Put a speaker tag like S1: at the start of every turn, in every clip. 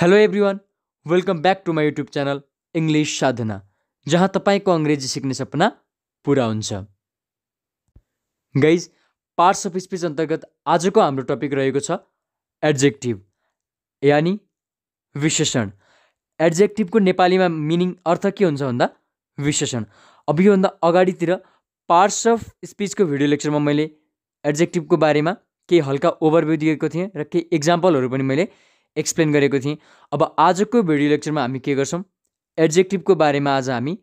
S1: hello everyone welcome back to my YouTube channel English Sadhana जहाँ तपाईँको अङ्ग्रेजी सिक्ने सपना पुरा हुन्छ गाइज पार्ट्स अफ स्पिच अन्तर्गत आजको हाम्रो टपिक रहेको छ एड्जेक्टिभ यानि विशेषण एड्जेक्टिभको नेपालीमा मिनिङ अर्थ के हुन्छ भन्दा विशेषण अब योभन्दा अगाडितिर पार्ट्स अफ स्पिचको भिडियो लेक्चरमा मैले एड्जेक्टिभको बारेमा केही हल्का ओभरभ्यू दिएको थिएँ र केही इक्जाम्पलहरू पनि मैले एक्सप्लेन गरेको थिएँ अब आजको भिडियो लेक्चरमा हामी के गर्छौँ एड्जेक्टिभको बारेमा आज हामी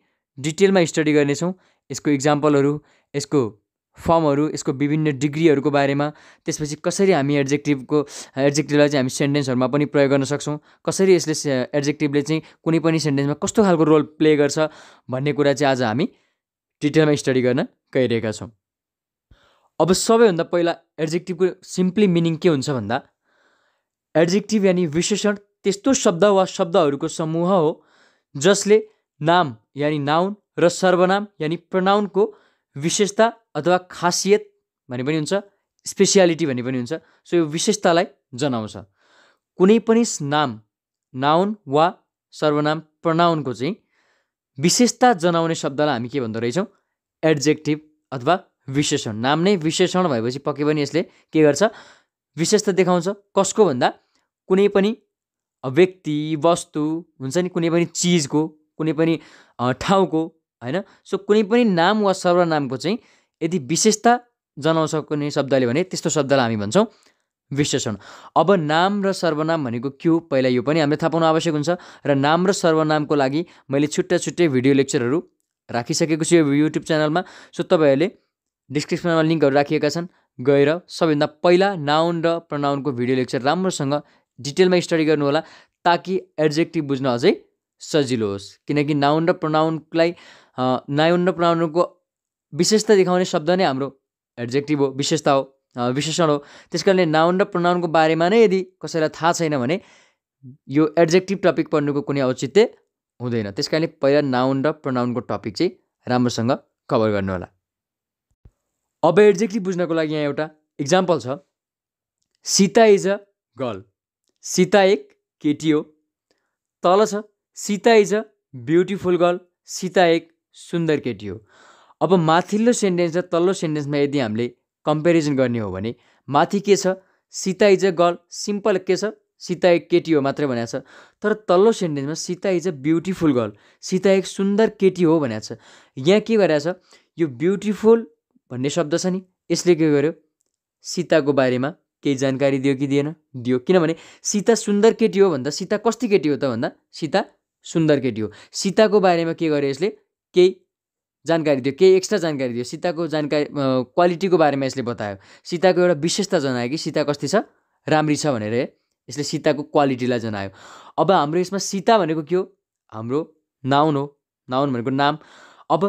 S1: डिटेलमा स्टडी गर्नेछौँ यसको इक्जाम्पलहरू यसको फर्महरू यसको विभिन्न डिग्रीहरूको बारेमा त्यसपछि कसरी हामी एड्जेक्टिभको एड्जेक्टिभलाई चाहिँ हामी सेन्टेन्सहरूमा पनि प्रयोग गर्न सक्छौँ कसरी यसले एड्जेक्टिभले चाहिँ कुनै पनि सेन्टेन्समा कस्तो खालको रोल प्ले गर्छ भन्ने कुरा चाहिँ आज हामी डिटेलमा स्टडी गर्न गइरहेका छौँ अब सबैभन्दा पहिला एड्जेक्टिभको सिम्पली मिनिङ के हुन्छ भन्दा एड्जेक्टिभ यानि विशेषण त्यस्तो शब्द वा शब्दहरूको समूह हो जसले नाम यानि नाउन र सर्वनाम यानि प्रनाउनको विशेषता अथवा खासियत भने पनि हुन्छ स्पेसियालिटी भने पनि हुन्छ सो यो विशेषतालाई जनाउँछ कुनै पनि नाम नाउन वा सर्वनाम प्रनाउनको चाहिँ विशेषता जनाउने शब्दलाई हामी के भन्दो रहेछौँ एड्जेक्टिभ अथवा विशेषण नाम नै विशेषण भएपछि पक्कै पनि यसले के गर्छ विशेषता देखाउँछ कसको भन्दा कुनै पनि व्यक्ति वस्तु हुन्छ नि कुनै पनि चिजको कुनै पनि ठाउँको होइन सो कुनै पनि नाम वा सर्वनामको चाहिँ यदि विशेषता जनाउँछ कुनै शब्दले भने त्यस्तो शब्दलाई हामी भन्छौँ विशेषण अब नाम र सर्वनाम भनेको के हो पहिला यो पनि हामीले थाहा पाउनु आवश्यक हुन्छ र नाम र सर्वनामको लागि मैले छुट्टा छुट्टै भिडियो लेक्चरहरू राखिसकेको छु यो युट्युब च्यानलमा सो तपाईँहरूले डिस्क्रिप्सनमा लिङ्कहरू राखिएका छन् गएर सबैभन्दा पहिला नाउन र प्रनाउनको भिडियो लेक्चर राम्रोसँग डिटेलमा स्टडी गर्नुहोला ताकि एड्जेक्टिभ बुझ्न अझै सजिलो होस् किनकि नाउन र प्रनाउनलाई नाउन र प्रनाउनको विशेषता देखाउने शब्द नै हाम्रो एड्जेक्टिभ हो विशेषता हो विशेषण हो त्यस कारणले नाउन र प्रनाउनको बारेमा नै यदि कसैलाई थाहा छैन भने यो एड्जेक्टिभ टपिक पढ्नुको कुनै औचित्य हुँदैन त्यस कारणले पहिला नाउन र प्रनाउनको टपिक चाहिँ राम्रोसँग कभर गर्नुहोला अब एड्जेक्टिभ बुझ्नको लागि यहाँ एउटा इक्जाम्पल छ Sita is a girl Sita एक केटी हो तल छ Sita is a beautiful girl Sita एक सुन्दर केटी हो अब माथिल्लो सेन्टेन्स र तल्लो सेन्टेन्समा यदि हामीले कम्पेरिजन गर्ने हो भने माथि के छ Sita is a girl simple के छ सीता एक केटी हो मात्रै भनेको छ तर तल्लो सेन्टेन्समा Sita is a beautiful girl Sita एक सुन्दर केटी हो भनेको छ यहाँ के गरेको छ यो ब्युटिफुल भन्ने शब्द छ नि यसले के गर्यो सीताको बारेमा केही जानकारी दियो कि दिएन दियो किनभने सीता सुन्दर केटी हो भन्दा सीता कस्तो केटी हो त भन्दा सीता सुन्दर केटी हो सीताको बारेमा के गर्यो यसले केही जानकारी दियो केही एक्स्ट्रा जानकारी दियो सीताको जानकारी क्वालिटीको बारेमा यसले बतायो सीताको एउटा विशेषता जनायो कि सीता कस्तो छ राम्री छ भनेर यसले सीताको क्वालिटीलाई जनायो अब हाम्रो यसमा सीता भनेको के हो हाम्रो नाउन हो नाउन भनेको नाम अब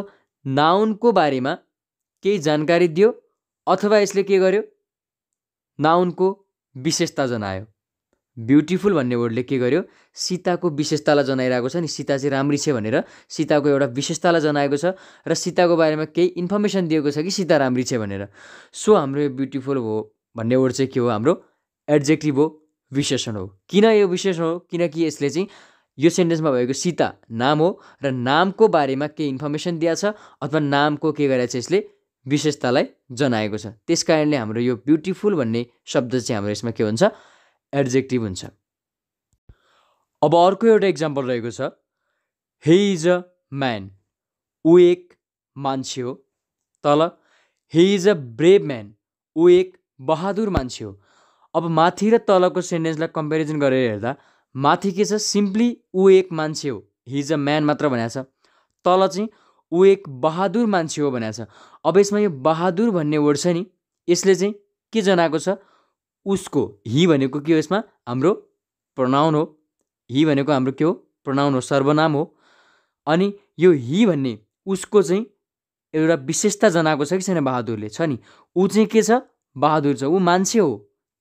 S1: नाउनको बारेमा केही जानकारी दियो अथवा यसले के गर्यो नाउनको विशेषता जनायो ब्युटिफुल भन्ने वर्डले के गर्यो सीताको विशेषतालाई जनाइरहेको छ नि सीता चाहिँ राम्री छ भनेर सीताको एउटा विशेषतालाई जनाएको छ र सीताको बारेमा केही इन्फर्मेसन दिएको छ कि सीता राम्री छ भनेर सो हाम्रो यो ब्युटिफुल हो भन्ने वर्ड चाहिँ के हो हाम्रो एड्जेक्टिभ हो विशेषण हो किन यो विशेषण हो किनकि यसले चाहिँ यो सेन्टेन्समा भएको सीता नाम हो र नामको बारेमा केही इन्फर्मेसन दिएछ अथवा नामको के गरेछ यसले विशेषतालाई जनाएको छ त्यस कारणले हाम्रो यो ब्युटिफुल भन्ने शब्द चाहिँ हाम्रो यसमा के हुन्छ एड्जेक्टिभ हुन्छ अब अर्को एउटा इक्जाम्पल रहेको छ हे इज अ म्यान ऊ एक मान्छे हो तल हे इज अ ब्रेभ म्यान ऊ एक बहादुर मान्छे हो अब माथि र तलको सेन्टेन्सलाई कम्पेरिजन गरेर हेर्दा माथि के छ सिम्पली ऊ एक मान्छे हो हि इज अ म्यान मात्र भनेको छ तल चाहिँ ऊ एक बहादुर मान्छे हो भनेको छ अब यसमा यो बहादुर भन्ने वर्ड छ नि यसले चाहिँ के जनाएको छ उसको हि भनेको के हो यसमा हाम्रो प्रणाउन हो हि भनेको हाम्रो के हो प्रणाउन हो सर्वनाम हो अनि यो हि भन्ने उसको चाहिँ एउटा विशेषता जनाएको छ कि छैन बहादुरले छ नि ऊ चाहिँ के छ बहादुर छ ऊ मान्छे हो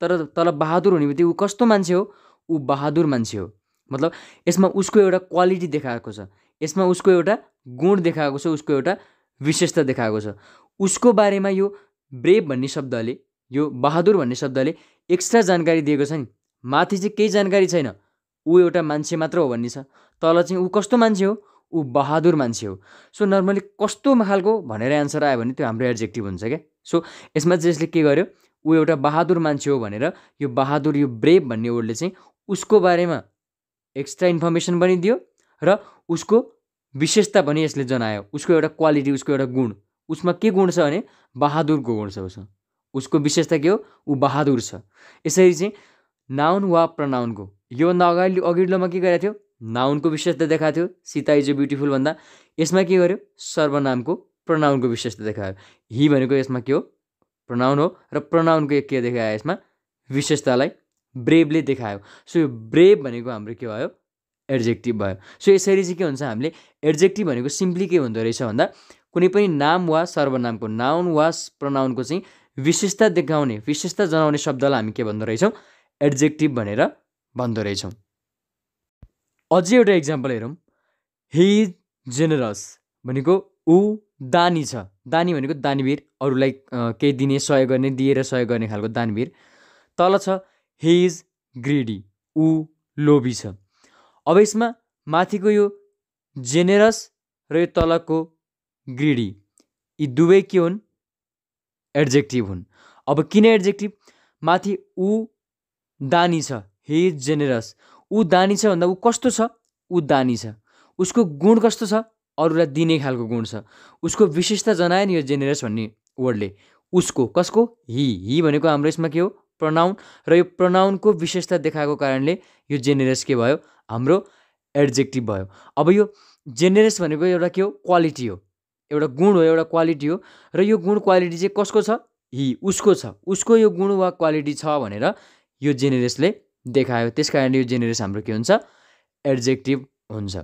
S1: तर तल बहादुर हुने बित्तिकै ऊ कस्तो मान्छे हो ऊ बहादुर मान्छे हो मतलब यसमा उसको एउटा क्वालिटी देखाएको छ यसमा उसको एउटा गुण देखाएको छ उसको एउटा विशेषता देखाएको छ उसको बारेमा यो ब्रेभ भन्ने शब्दले यो बहादुर भन्ने शब्दले एक्स्ट्रा जानकारी दिएको छ नि माथि चाहिँ केही जानकारी छैन ऊ एउटा मान्छे मात्र हो भन्ने छ तल चाहिँ ऊ कस्तो मान्छे हो ऊ बहादुर मान्छे हो सो नर्मली कस्तो खालको भनेर एन्सर आयो भने त्यो हाम्रो एड्जेक्टिभ हुन्छ क्या सो यसमा चाहिँ यसले के गर्यो ऊ एउटा बहादुर मान्छे हो भनेर यो बहादुर यो ब्रेभ भन्ने वर्डले चाहिँ उसको बारेमा एक्स्ट्रा इन्फर्मेसन पनि दियो र उसको विशेषता पनि यसले जनायो उसको एउटा क्वालिटी उसको एउटा गुण उसमा के गुण छ भने बहादुरको गुण छ उसमा उसको विशेषता के हो ऊ बहादुर छ यसरी चाहिँ नाउन वा प्रनाउनको योभन्दा अगाडि अघिल्लोमा के गरेको थियो नाउनको विशेषता देखाएको थियो सीता इज ब्युटिफुल भन्दा यसमा के गर्यो सर्वनामको प्रनाउनको विशेषता देखायो हि भनेको यसमा के हो प्रनाउन हो र प्रनाउनको के देखायो यसमा विशेषतालाई ब्रेभले देखायो सो यो ब्रेभ भनेको हाम्रो के भयो एड्जेक्टिभ भयो सो यसरी चाहिँ के हुन्छ हामीले एड्जेक्टिभ भनेको सिम्पली के हुँदो रहेछ भन्दा कुनै पनि नाम वा सर्वनामको नाउन वा प्रनाउनको चाहिँ विशेषता देखाउने विशेषता जनाउने शब्दलाई हामी के भन्दो रहेछौँ एड्जेक्टिभ भनेर भन्दो रहेछौँ अझै एउटा इक्जाम्पल हेरौँ हि इज जेनरस भनेको ऊ दानी छ दानी भनेको दानवीर अरूलाई केही दिने सहयोग गर्ने दिएर सहयोग गर्ने खालको दानवीर तल छ हि इज ग्रिडी ऊ लोभी छ अब यसमा माथिको यो जेनेरस र यो तलको ग्रिडी यी दुवै के हुन् एड्जेक्टिभ हुन् अब किन एड्जेक्टिभ माथि ऊ दानी छ हि इज जेनेरस ऊ दानी छ भन्दा ऊ कस्तो छ ऊ दानी छ उसको गुण कस्तो छ अरूलाई दिने खालको गुण छ उसको विशेषता जनायो नि यो जेनेरस भन्ने वर्डले उसको कसको हि हि भनेको हाम्रो यसमा के हो प्रनाउन र यो प्रनाउनको विशेषता देखाएको कारणले यो जेनेरस के भयो हाम्रो एड्जेक्टिभ भयो अब यो जेनेरस भनेको एउटा के हो क्वालिटी हो एउटा गुण हो एउटा क्वालिटी हो र यो गुण क्वालिटी चाहिँ कसको छ हि उसको छ उसको यो गुण वा क्वालिटी छ भनेर यो जेनेरेसले देखायो त्यस कारणले यो जेनेरेस हाम्रो के हुन्छ एड्जेक्टिभ हुन्छ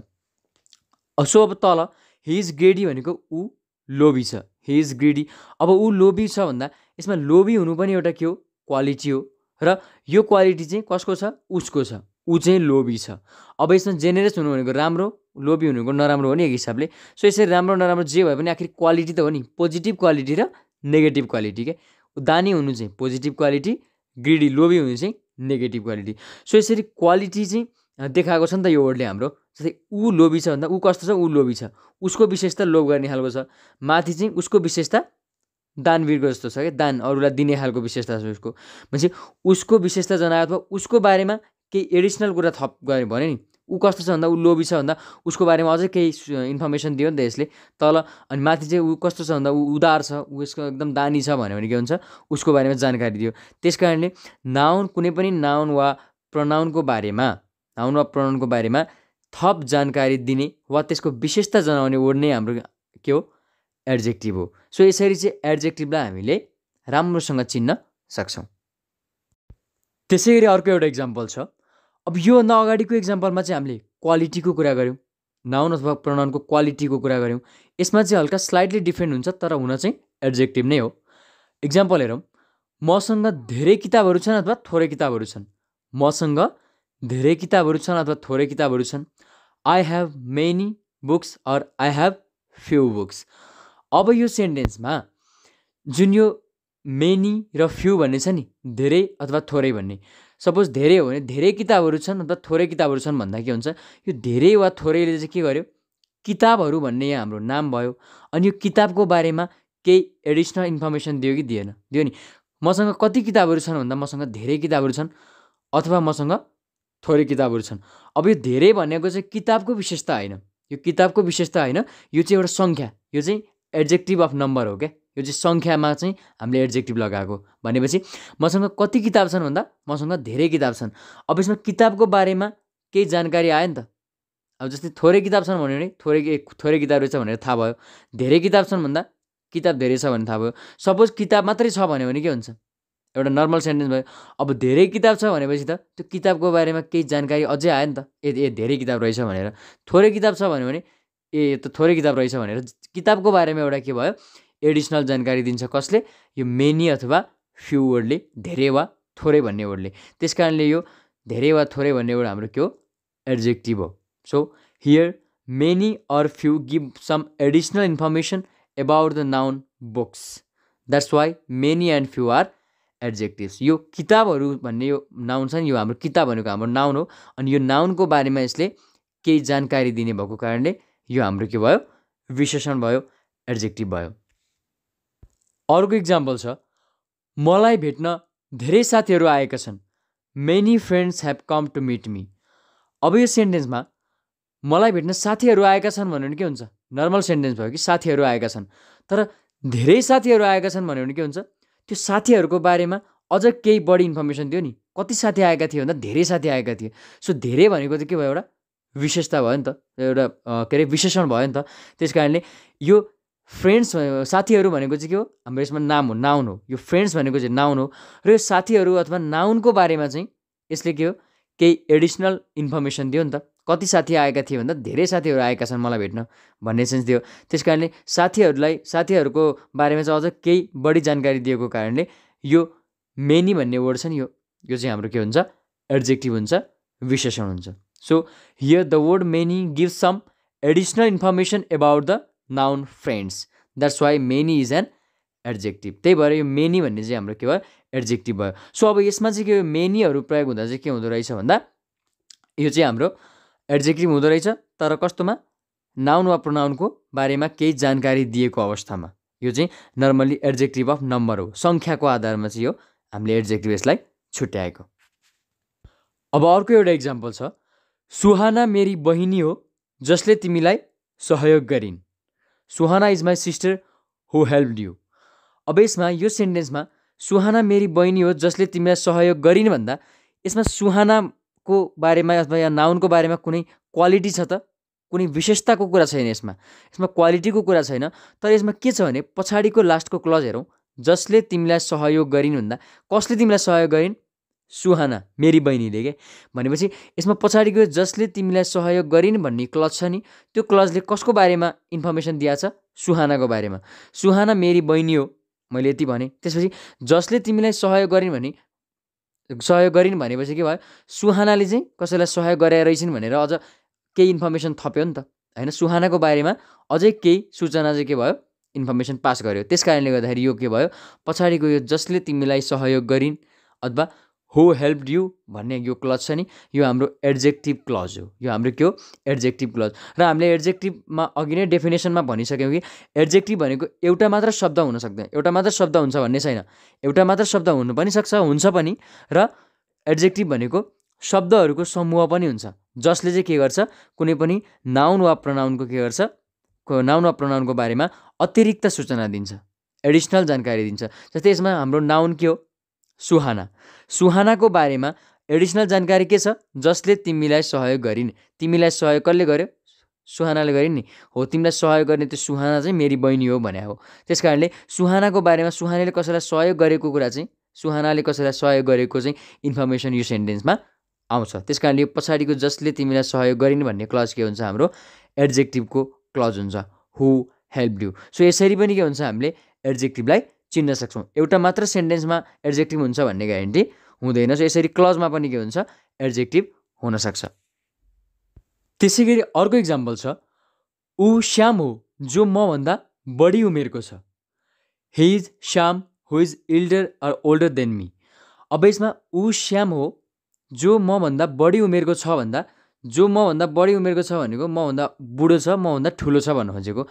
S1: सो अब तल हि इज ग्रेडी भनेको ऊ लोभी छ हि इज ग्रेडी अब ऊ लोभी छ भन्दा यसमा लोभी हुनु पनि एउटा के हो क्वालिटी हो र यो क्वालिटी चाहिँ कसको छ उसको छ ऊ चाहिँ लोभी छ अब यसमा जेनेरस हुनु भनेको राम्रो लोभी हुनुको नराम्रो हो नि एक हिसाबले सो यसरी राम्रो नराम्रो जे भए पनि आखिर क्वालिटी त हो नि पोजिटिभ क्वालिटी र नेगेटिभ क्वालिटी के दानी हुनु चाहिँ पोजिटिभ क्वालिटी ग्रिडी लोभी हुनु चाहिँ नेगेटिभ क्वालिटी सो यसरी क्वालिटी चाहिँ देखाएको छ नि त यो वर्डले हाम्रो जस्तै ऊ लोभी छ भन्दा ऊ कस्तो छ ऊ लोभी छ उसको विशेषता लोभ गर्ने खालको छ माथि चाहिँ उसको विशेषता दानवीरको जस्तो छ क्या दान अरूलाई दिने खालको विशेषता छ उसको भनेपछि उसको विशेषता अथवा उसको बारेमा केही एडिसनल कुरा थप गऱ्यो भने नि ऊ कस्तो छ भन्दा ऊ लोभी छ भन्दा उसको बारेमा अझै केही इन्फर्मेसन दियो नि त यसले तल अनि माथि चाहिँ ऊ कस्तो छ भन्दा ऊ उदार छ ऊ यसको एकदम दानी छ भन्यो भने के हुन्छ उसको बारेमा जानकारी दियो त्यस कारणले नाउन कुनै पनि नाउन वा प्रनाउनको बारेमा नाउन वा प्रनाउनको बारेमा थप जानकारी दिने वा त्यसको विशेषता जनाउने वर्ड नै हाम्रो के हो एड्जेक्टिभ हो सो यसरी चाहिँ एड्जेक्टिभलाई हामीले राम्रोसँग चिन्न सक्छौँ त्यसै गरी अर्को एउटा इक्जाम्पल छ अब योभन्दा अगाडिको इक्जाम्पलमा चाहिँ हामीले क्वालिटीको कुरा गऱ्यौँ नाउन अथवा प्रणनको क्वालिटीको कुरा गऱ्यौँ यसमा चाहिँ हल्का स्लाइडली डिफ्रेन्ट हुन्छ तर हुन चाहिँ एड्जेक्टिभ नै हो इक्जाम्पल हेरौँ मसँग धेरै किताबहरू छन् अथवा थोरै किताबहरू छन् मसँग धेरै किताबहरू छन् अथवा थोरै किताबहरू छन् I have many books or I have few books अब यो सेन्टेन्समा जुन यो मेनी र फ्यु भन्ने छ नि धेरै अथवा थोरै भन्ने सपोज धेरै हो भने धेरै किताबहरू छन् अथवा थोरै किताबहरू छन् भन्दा के हुन्छ यो धेरै वा थोरैले चाहिँ के गर्यो किताबहरू भन्ने यहाँ हाम्रो नाम भयो अनि यो किताबको बारेमा केही एडिसनल इन्फर्मेसन दियो कि दिएन दियो नि मसँग कति किताबहरू छन् भन्दा मसँग धेरै किताबहरू छन् अथवा मसँग थोरै किताबहरू छन् अब यो धेरै भनेको चाहिँ किताबको विशेषता होइन यो किताबको विशेषता होइन यो चाहिँ एउटा सङ्ख्या यो चाहिँ एड्जेक्टिभ अफ नम्बर हो क्या यो चाहिँ सङ्ख्यामा चाहिँ हामीले एड्जेक्टिभ लगाएको भनेपछि मसँग कति किताब छन् भन्दा मसँग धेरै किताब छन् अब यसमा किताबको बारेमा केही जानकारी आयो नि त अब जस्तै थोरै किताब छन् भन्यो भने थोरै थोरै किताब रहेछ भनेर थाहा भयो धेरै किताब छन् भन्दा किताब धेरै छ भनेर थाहा भयो सपोज किताब मात्रै छ भन्यो भने के हुन्छ एउटा नर्मल सेन्टेन्स भयो अब धेरै किताब छ भनेपछि त त्यो किताबको बारेमा केही जानकारी अझै आयो नि त ए ए धेरै किताब रहेछ भनेर थोरै किताब छ भन्यो भने ए त थोरै किताब रहेछ भनेर किताबको बारेमा एउटा के भयो एडिसनल जानकारी दिन्छ कसले यो मेनी अथवा फ्यु वर्डले धेरै वा थोरै भन्ने वर्डले त्यस कारणले यो धेरै वा थोरै भन्ने वर्ड हाम्रो के हो एड्जेक्टिभ हो so here many or few give some additional information about the noun books that's why many and few are adjectives यो किताबहरू भन्ने यो नाउन छ नि यो हाम्रो किताब भनेको हाम्रो नाउन हो अनि यो नाउनको बारेमा यसले केही जानकारी दिने भएको कारणले यो हाम्रो के भयो विशेषण भयो एड्जेक्टिभ भयो अर्को इक्जाम्पल छ मलाई भेट्न धेरै साथीहरू आएका छन् many friends have come to meet me अब यो सेन्टेन्समा मलाई भेट्न साथीहरू आएका छन् भन्यो भने के हुन्छ नर्मल सेन्टेन्स भयो कि साथीहरू आएका छन् तर धेरै साथीहरू आएका छन् भन्यो भने के हुन्छ त्यो साथीहरूको बारेमा अझ केही बढी इन्फर्मेसन थियो नि कति साथी आएका थिए भन्दा धेरै साथी आएका थिए सो धेरै भनेको चाहिँ के भयो एउटा विशेषता भयो नि त एउटा के अरे विशेषण भयो नि त त्यस कारणले यो फ्रेन्ड्स साथीहरू भनेको चाहिँ के हो हाम्रो यसमा नाम हो नाउन हो यो फ्रेन्ड्स भनेको चाहिँ नाउन हो र यो साथीहरू अथवा नाउनको बारेमा चाहिँ यसले के हो केही एडिसनल इन्फर्मेसन दियो नि त कति साथी आएका थिए भन्दा धेरै साथीहरू आएका छन् मलाई भेट्न भन्ने सेन्स दियो त्यस कारणले साथीहरूलाई साथीहरूको बारेमा चाहिँ अझ केही बढी जानकारी दिएको कारणले यो मेनी भन्ने वर्ड छ नि यो यो चाहिँ हाम्रो के हुन्छ एड्जेक्टिभ हुन्छ विशेषण हुन्छ so here the word many give some additional information about the noun friends that's why many is an adjective त्यही भएर यो मेनी भन्ने चाहिँ हाम्रो के भयो एड्जेक्टिभ भयो सो अब यसमा चाहिँ के हो मेनीहरू प्रयोग हुँदा चाहिँ के हुँदो रहेछ भन्दा यो चाहिँ हाम्रो एड्जेक्टिभ हुँदो रहेछ तर कस्तोमा नाउन वा प्रोनाउनको बारेमा केही जानकारी दिएको अवस्थामा यो चाहिँ नर्मल्ली एड्जेक्टिभ अफ नम्बर हो सङ्ख्याको आधारमा चाहिँ यो हामीले एड्जेक्टिभ यसलाई छुट्याएको अब अर्को एउटा इक्जाम्पल छ सुहाना मेरी बहिनी हो जसले तिमीलाई सहयोग गरिन् Suhana is my sister who help you अब यसमा यो सेन्टेन्समा सुहाना मेरी बहिनी हो जसले तिमीलाई सहयोग गरिन् भन्दा यसमा सुहानाको बारेमा अथवा या नाउनको बारेमा कुनै क्वालिटी छ त कुनै विशेषताको कुरा छैन यसमा यसमा क्वालिटीको कुरा छैन तर यसमा के छ भने पछाडिको लास्टको क्लज हेरौँ जसले तिमीलाई सहयोग गरिन् भन्दा कसले तिमीलाई सहयोग गरिन् सुहाना मेरी बहिनीले के भनेपछि यसमा पछाडि गयो जसले तिमीलाई सहयोग गरिन् भन्ने क्लज छ नि त्यो क्लजले कसको बारेमा इन्फर्मेसन दिएको छ सुहानाको बारेमा सुहाना मेरी बहिनी हो मैले यति भनेँ त्यसपछि जसले तिमीलाई सहयोग गरिन् भने सहयोग गरिन् भनेपछि के भयो सुहानाले चाहिँ कसैलाई सहयोग गराएर रहेछन् भनेर अझ केही इन्फर्मेसन थप्यो नि त होइन सुहानाको बारेमा अझै केही सूचना चाहिँ के भयो इन्फर्मेसन पास गर्यो त्यस कारणले गर्दाखेरि यो के भयो पछाडिको यो जसले तिमीलाई सहयोग गरिन् अथवा हु हेल्प यु भन्ने यो क्लज छ नि यो हाम्रो एड्जेक्टिभ क्लज हो यो हाम्रो के हो एड्जेक्टिभ क्लज र हामीले एड्जेक्टिभमा अघि नै डेफिनेसनमा भनिसक्यौँ कि एड्जेक्टिभ भनेको एउटा मात्र शब्द हुन सक्दैन एउटा मात्र शब्द हुन्छ भन्ने छैन एउटा मात्र शब्द हुनु पनि सक्छ हुन्छ पनि र एड्जेक्टिभ भनेको शब्दहरूको समूह पनि हुन्छ जसले चाहिँ के गर्छ कुनै पनि नाउन वा प्रनाउनको के गर्छ नाउन वा प्रनाउनको बारेमा अतिरिक्त सूचना दिन्छ एडिसनल जानकारी दिन्छ जस्तै यसमा हाम्रो नाउन के हो सुहाना सुहानाको बारेमा एडिसनल जानकारी के छ जसले तिमीलाई सहयोग गरिन् तिमीलाई सहयोग कसले गर्यो सुहानाले गरिन् नि हो तिमीलाई सहयोग गर्ने त्यो सुहाना चाहिँ मेरी बहिनी हो भने हो त्यस कारणले सुहानाको बारेमा सुहानाले कसैलाई सहयोग गरेको कुरा चाहिँ सुहानाले कसैलाई सहयोग गरेको चाहिँ इन्फर्मेसन यो सेन्टेन्समा आउँछ त्यस कारणले पछाडिको जसले तिमीलाई सहयोग गरिन् भन्ने क्लज के हुन्छ हाम्रो एड्जेक्टिभको क्लज हुन्छ हु हेल्प यु सो यसरी पनि के हुन्छ हामीले एड्जेक्टिभलाई चिन्न सक्छौँ एउटा मात्र सेन्टेन्समा एड्जेक्टिभ हुन्छ भन्ने ग्यारेन्टी हुँदैन सो यसरी क्लजमा पनि के हुन्छ एड्जेक्टिभ हुनसक्छ त्यसै गरी अर्को इक्जाम्पल छ ऊ श्याम हो जो मभन्दा बढी उमेरको छ he is Shyam who is elder or older than me अब यसमा ऊ श्याम हो जो मभन्दा बढी उमेरको छ भन्दा जो मभन्दा बढी उमेरको छ भनेको मभन्दा बुढो छ मभन्दा ठुलो छ भन्नु खोजेको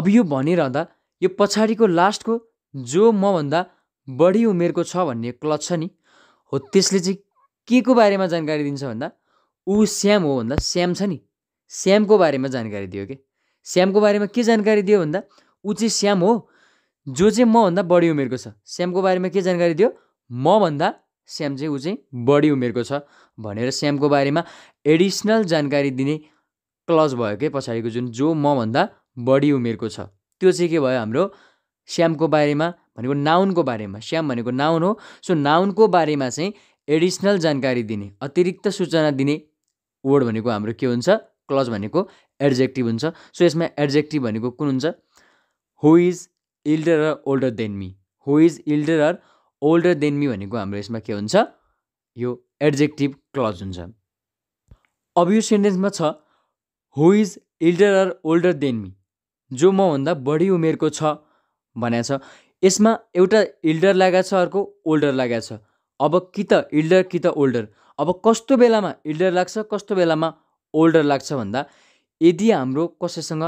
S1: अब यो भनिरहँदा यो पछाडिको लास्टको जो मभन्दा बढी उमेरको छ भन्ने क्लच छ नि हो त्यसले चाहिँ के को बारेमा जानकारी दिन्छ भन्दा ऊ श्याम हो भन्दा श्याम छ नि श्यामको बारेमा जानकारी दियो के श्यामको बारेमा के जानकारी दियो भन्दा ऊ चाहिँ श्याम हो जो चाहिँ मभन्दा बढी उमेरको छ श्यामको बारेमा के जानकारी दियो मभन्दा श्याम चाहिँ ऊ चाहिँ बढी उमेरको छ भनेर श्यामको बारेमा एडिसनल जानकारी दिने क्लज भयो कि पछाडिको जुन जो मभन्दा बढी उमेरको छ त्यो चाहिँ के भयो हाम्रो श्यामको बारेमा भनेको नाउनको बारेमा श्याम भनेको नाउन हो सो नाउनको बारेमा चाहिँ एडिसनल जानकारी दिने अतिरिक्त सूचना दिने वर्ड भनेको हाम्रो के हुन्छ क्लज भनेको एड्जेक्टिभ हुन्छ सो यसमा एड्जेक्टिभ भनेको कुन हुन्छ who is elder or older than me who is elder or older than me भनेको हाम्रो यसमा के हुन्छ यो एड्जेक्टिभ क्लज हुन्छ अब यो सेन्टेन्समा छ who is elder or older than me जो मभन्दा बढी उमेरको छ भनेको छ यसमा एउटा इल्डर लागेको छ अर्को ओल्डर लागेको छ अब कि त इल्डर कि त ओल्डर अब कस्तो बेलामा इल्डर लाग्छ कस्तो बेलामा ओल्डर लाग्छ भन्दा यदि हाम्रो कसैसँग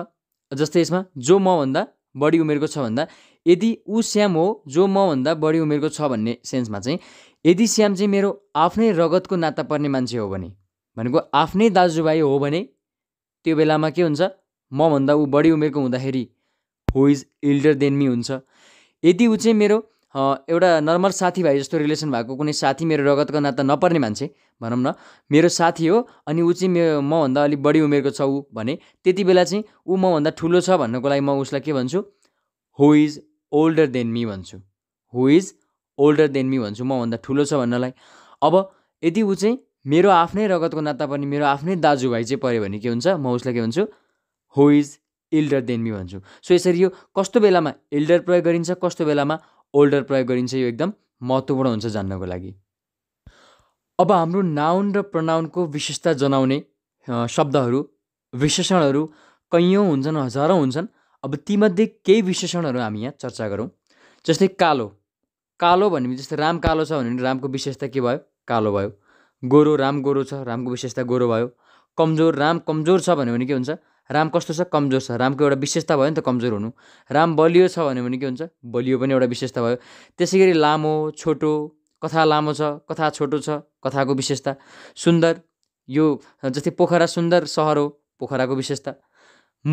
S1: जस्तै यसमा जो मभन्दा बढी उमेरको छ भन्दा यदि ऊ श्याम हो जो मभन्दा बढी उमेरको छ भन्ने सेन्समा चाहिँ यदि श्याम चाहिँ मेरो आफ्नै रगतको नाता पर्ने मान्छे हो भने भनेको आफ्नै दाजुभाइ हो भने त्यो बेलामा के हुन्छ मभन्दा ऊ बढी उमेरको हुँदाखेरि who is elder than me हुन्छ यदि ऊ चाहिँ मेरो एउटा नर्मल साथीभाइ जस्तो रिलेसन भएको कुनै साथी मेरो रगतको नाता नपर्ने मान्छे भनौँ न मेरो साथी हो अनि ऊ चाहिँ मेरो मभन्दा अलिक बढी उमेरको छ ऊ भने त्यति बेला चाहिँ ऊ मभन्दा ठुलो छ भन्नको लागि म उसलाई के भन्छु who is older than me भन्छु who is older than me भन्छु मभन्दा ठुलो छ भन्नलाई अब यदि ऊ चाहिँ मेरो आफ्नै रगतको नाता पनि मेरो आफ्नै दाजुभाइ चाहिँ पऱ्यो भने के हुन्छ म उसलाई के भन्छु who is elder than me भन्छु सो यसरी यो कस्तो बेलामा एल्डर प्रयोग गरिन्छ कस्तो बेलामा ओल्डर प्रयोग गरिन्छ यो एकदम महत्त्वपूर्ण हुन्छ जान्नको लागि अब हाम्रो नाउन र प्रनाउनको विशेषता जनाउने शब्दहरू विशेषणहरू कैयौँ हुन्छन् हजारौँ हुन्छन् अब तीमध्ये केही विशेषणहरू हामी यहाँ चर्चा गरौँ जस्तै कालो कालो भन्यो जस्तै राम कालो छ भने रामको विशेषता के भयो कालो भयो गोरो राम गोरो छ रामको विशेषता गोरो भयो कमजोर राम कमजोर छ भन्यो भने के हुन्छ राम कस्तो छ कमजोर छ रामको एउटा विशेषता भयो नि त कमजोर हुनु राम बलियो छ भन्यो भने के हुन्छ बलियो पनि एउटा विशेषता भयो त्यसै गरी लामो छोटो कथा लामो छ कथा छोटो छ कथाको विशेषता सुन्दर यो जस्तै पोखरा सुन्दर सहर हो पोखराको विशेषता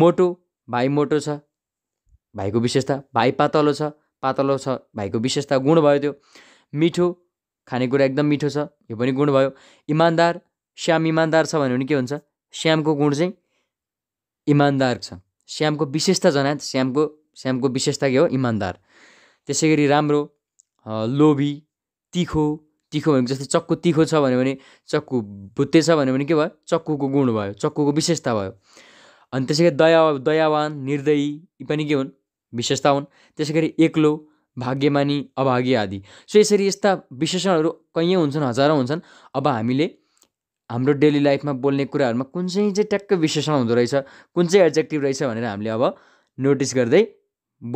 S1: मोटो भाइ मोटो छ भाइको विशेषता भाइ पातलो छ पातलो छ भाइको विशेषता गुण भयो त्यो मिठो खानेकुरा एकदम मिठो छ यो पनि गुण भयो इमान्दार श्याम इमान्दार छ भन्यो भने के हुन्छ श्यामको गुण चाहिँ इमान्दार छ श्यामको विशेषता जना श्यामको श्यामको विशेषता के हो इमान्दार त्यसै गरी राम्रो लोभी तिखो तिखो भनेको जस्तै चक्कु तिखो छ भन्यो भने चक्कु भुत्ते छ भन्यो भने के भयो चक्कुको गुण भयो चक्कुको विशेषता भयो अनि त्यसै गरी दया दयावान निर्दयी यी पनि के हुन् विशेषता हुन् त्यसै गरी एक्लो भाग्यमानी अभाग्य आदि सो यसरी यस्ता विशेषणहरू कैयौँ हुन्छन् हजारौँ हुन्छन् अब हामीले हाम्रो डेली लाइफमा बोल्ने कुराहरूमा कुन चाहिँ चाहिँ ट्याक्कै विशेषण हुँदो रहेछ कुन चाहिँ एड्जेक्टिभ रहेछ भनेर हामीले अब नोटिस गर्दै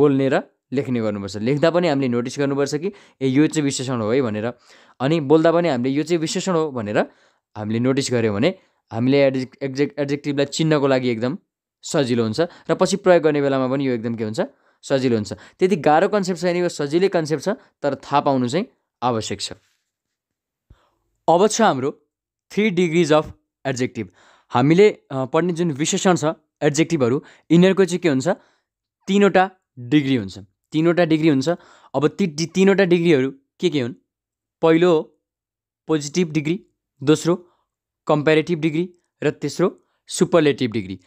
S1: बोल्ने र लेख्ने गर्नुपर्छ लेख्दा पनि हामीले नोटिस गर्नुपर्छ कि ए यो चाहिँ विशेषण हो है भनेर अनि बोल्दा पनि हामीले यो चाहिँ विशेषण हो भनेर हामीले नोटिस गऱ्यौँ भने हामीले एडि एक्जेक्ट एड्जेक्टिभलाई चिन्नको लागि एकदम सजिलो हुन्छ र पछि प्रयोग गर्ने बेलामा पनि यो एकदम के हुन्छ सजिलो हुन्छ त्यति गाह्रो कन्सेप्ट छैन यो सजिलै कन्सेप्ट छ तर थाहा पाउनु चाहिँ आवश्यक छ अब छ हाम्रो थ्री डिग्रिज अफ एड्जेक्टिभ हामीले पढ्ने जुन विशेषण छ एड्जेक्टिभहरू यिनीहरूको चाहिँ के हुन्छ तिनवटा डिग्री हुन्छ तिनवटा डिग्री हुन्छ अब ती तिनवटा डिग्रीहरू के के हुन् पहिलो पोजिटिभ डिग्री दोस्रो कम्पेरिटिभ डिग्री र तेस्रो सुपरलेटिभ डिग्री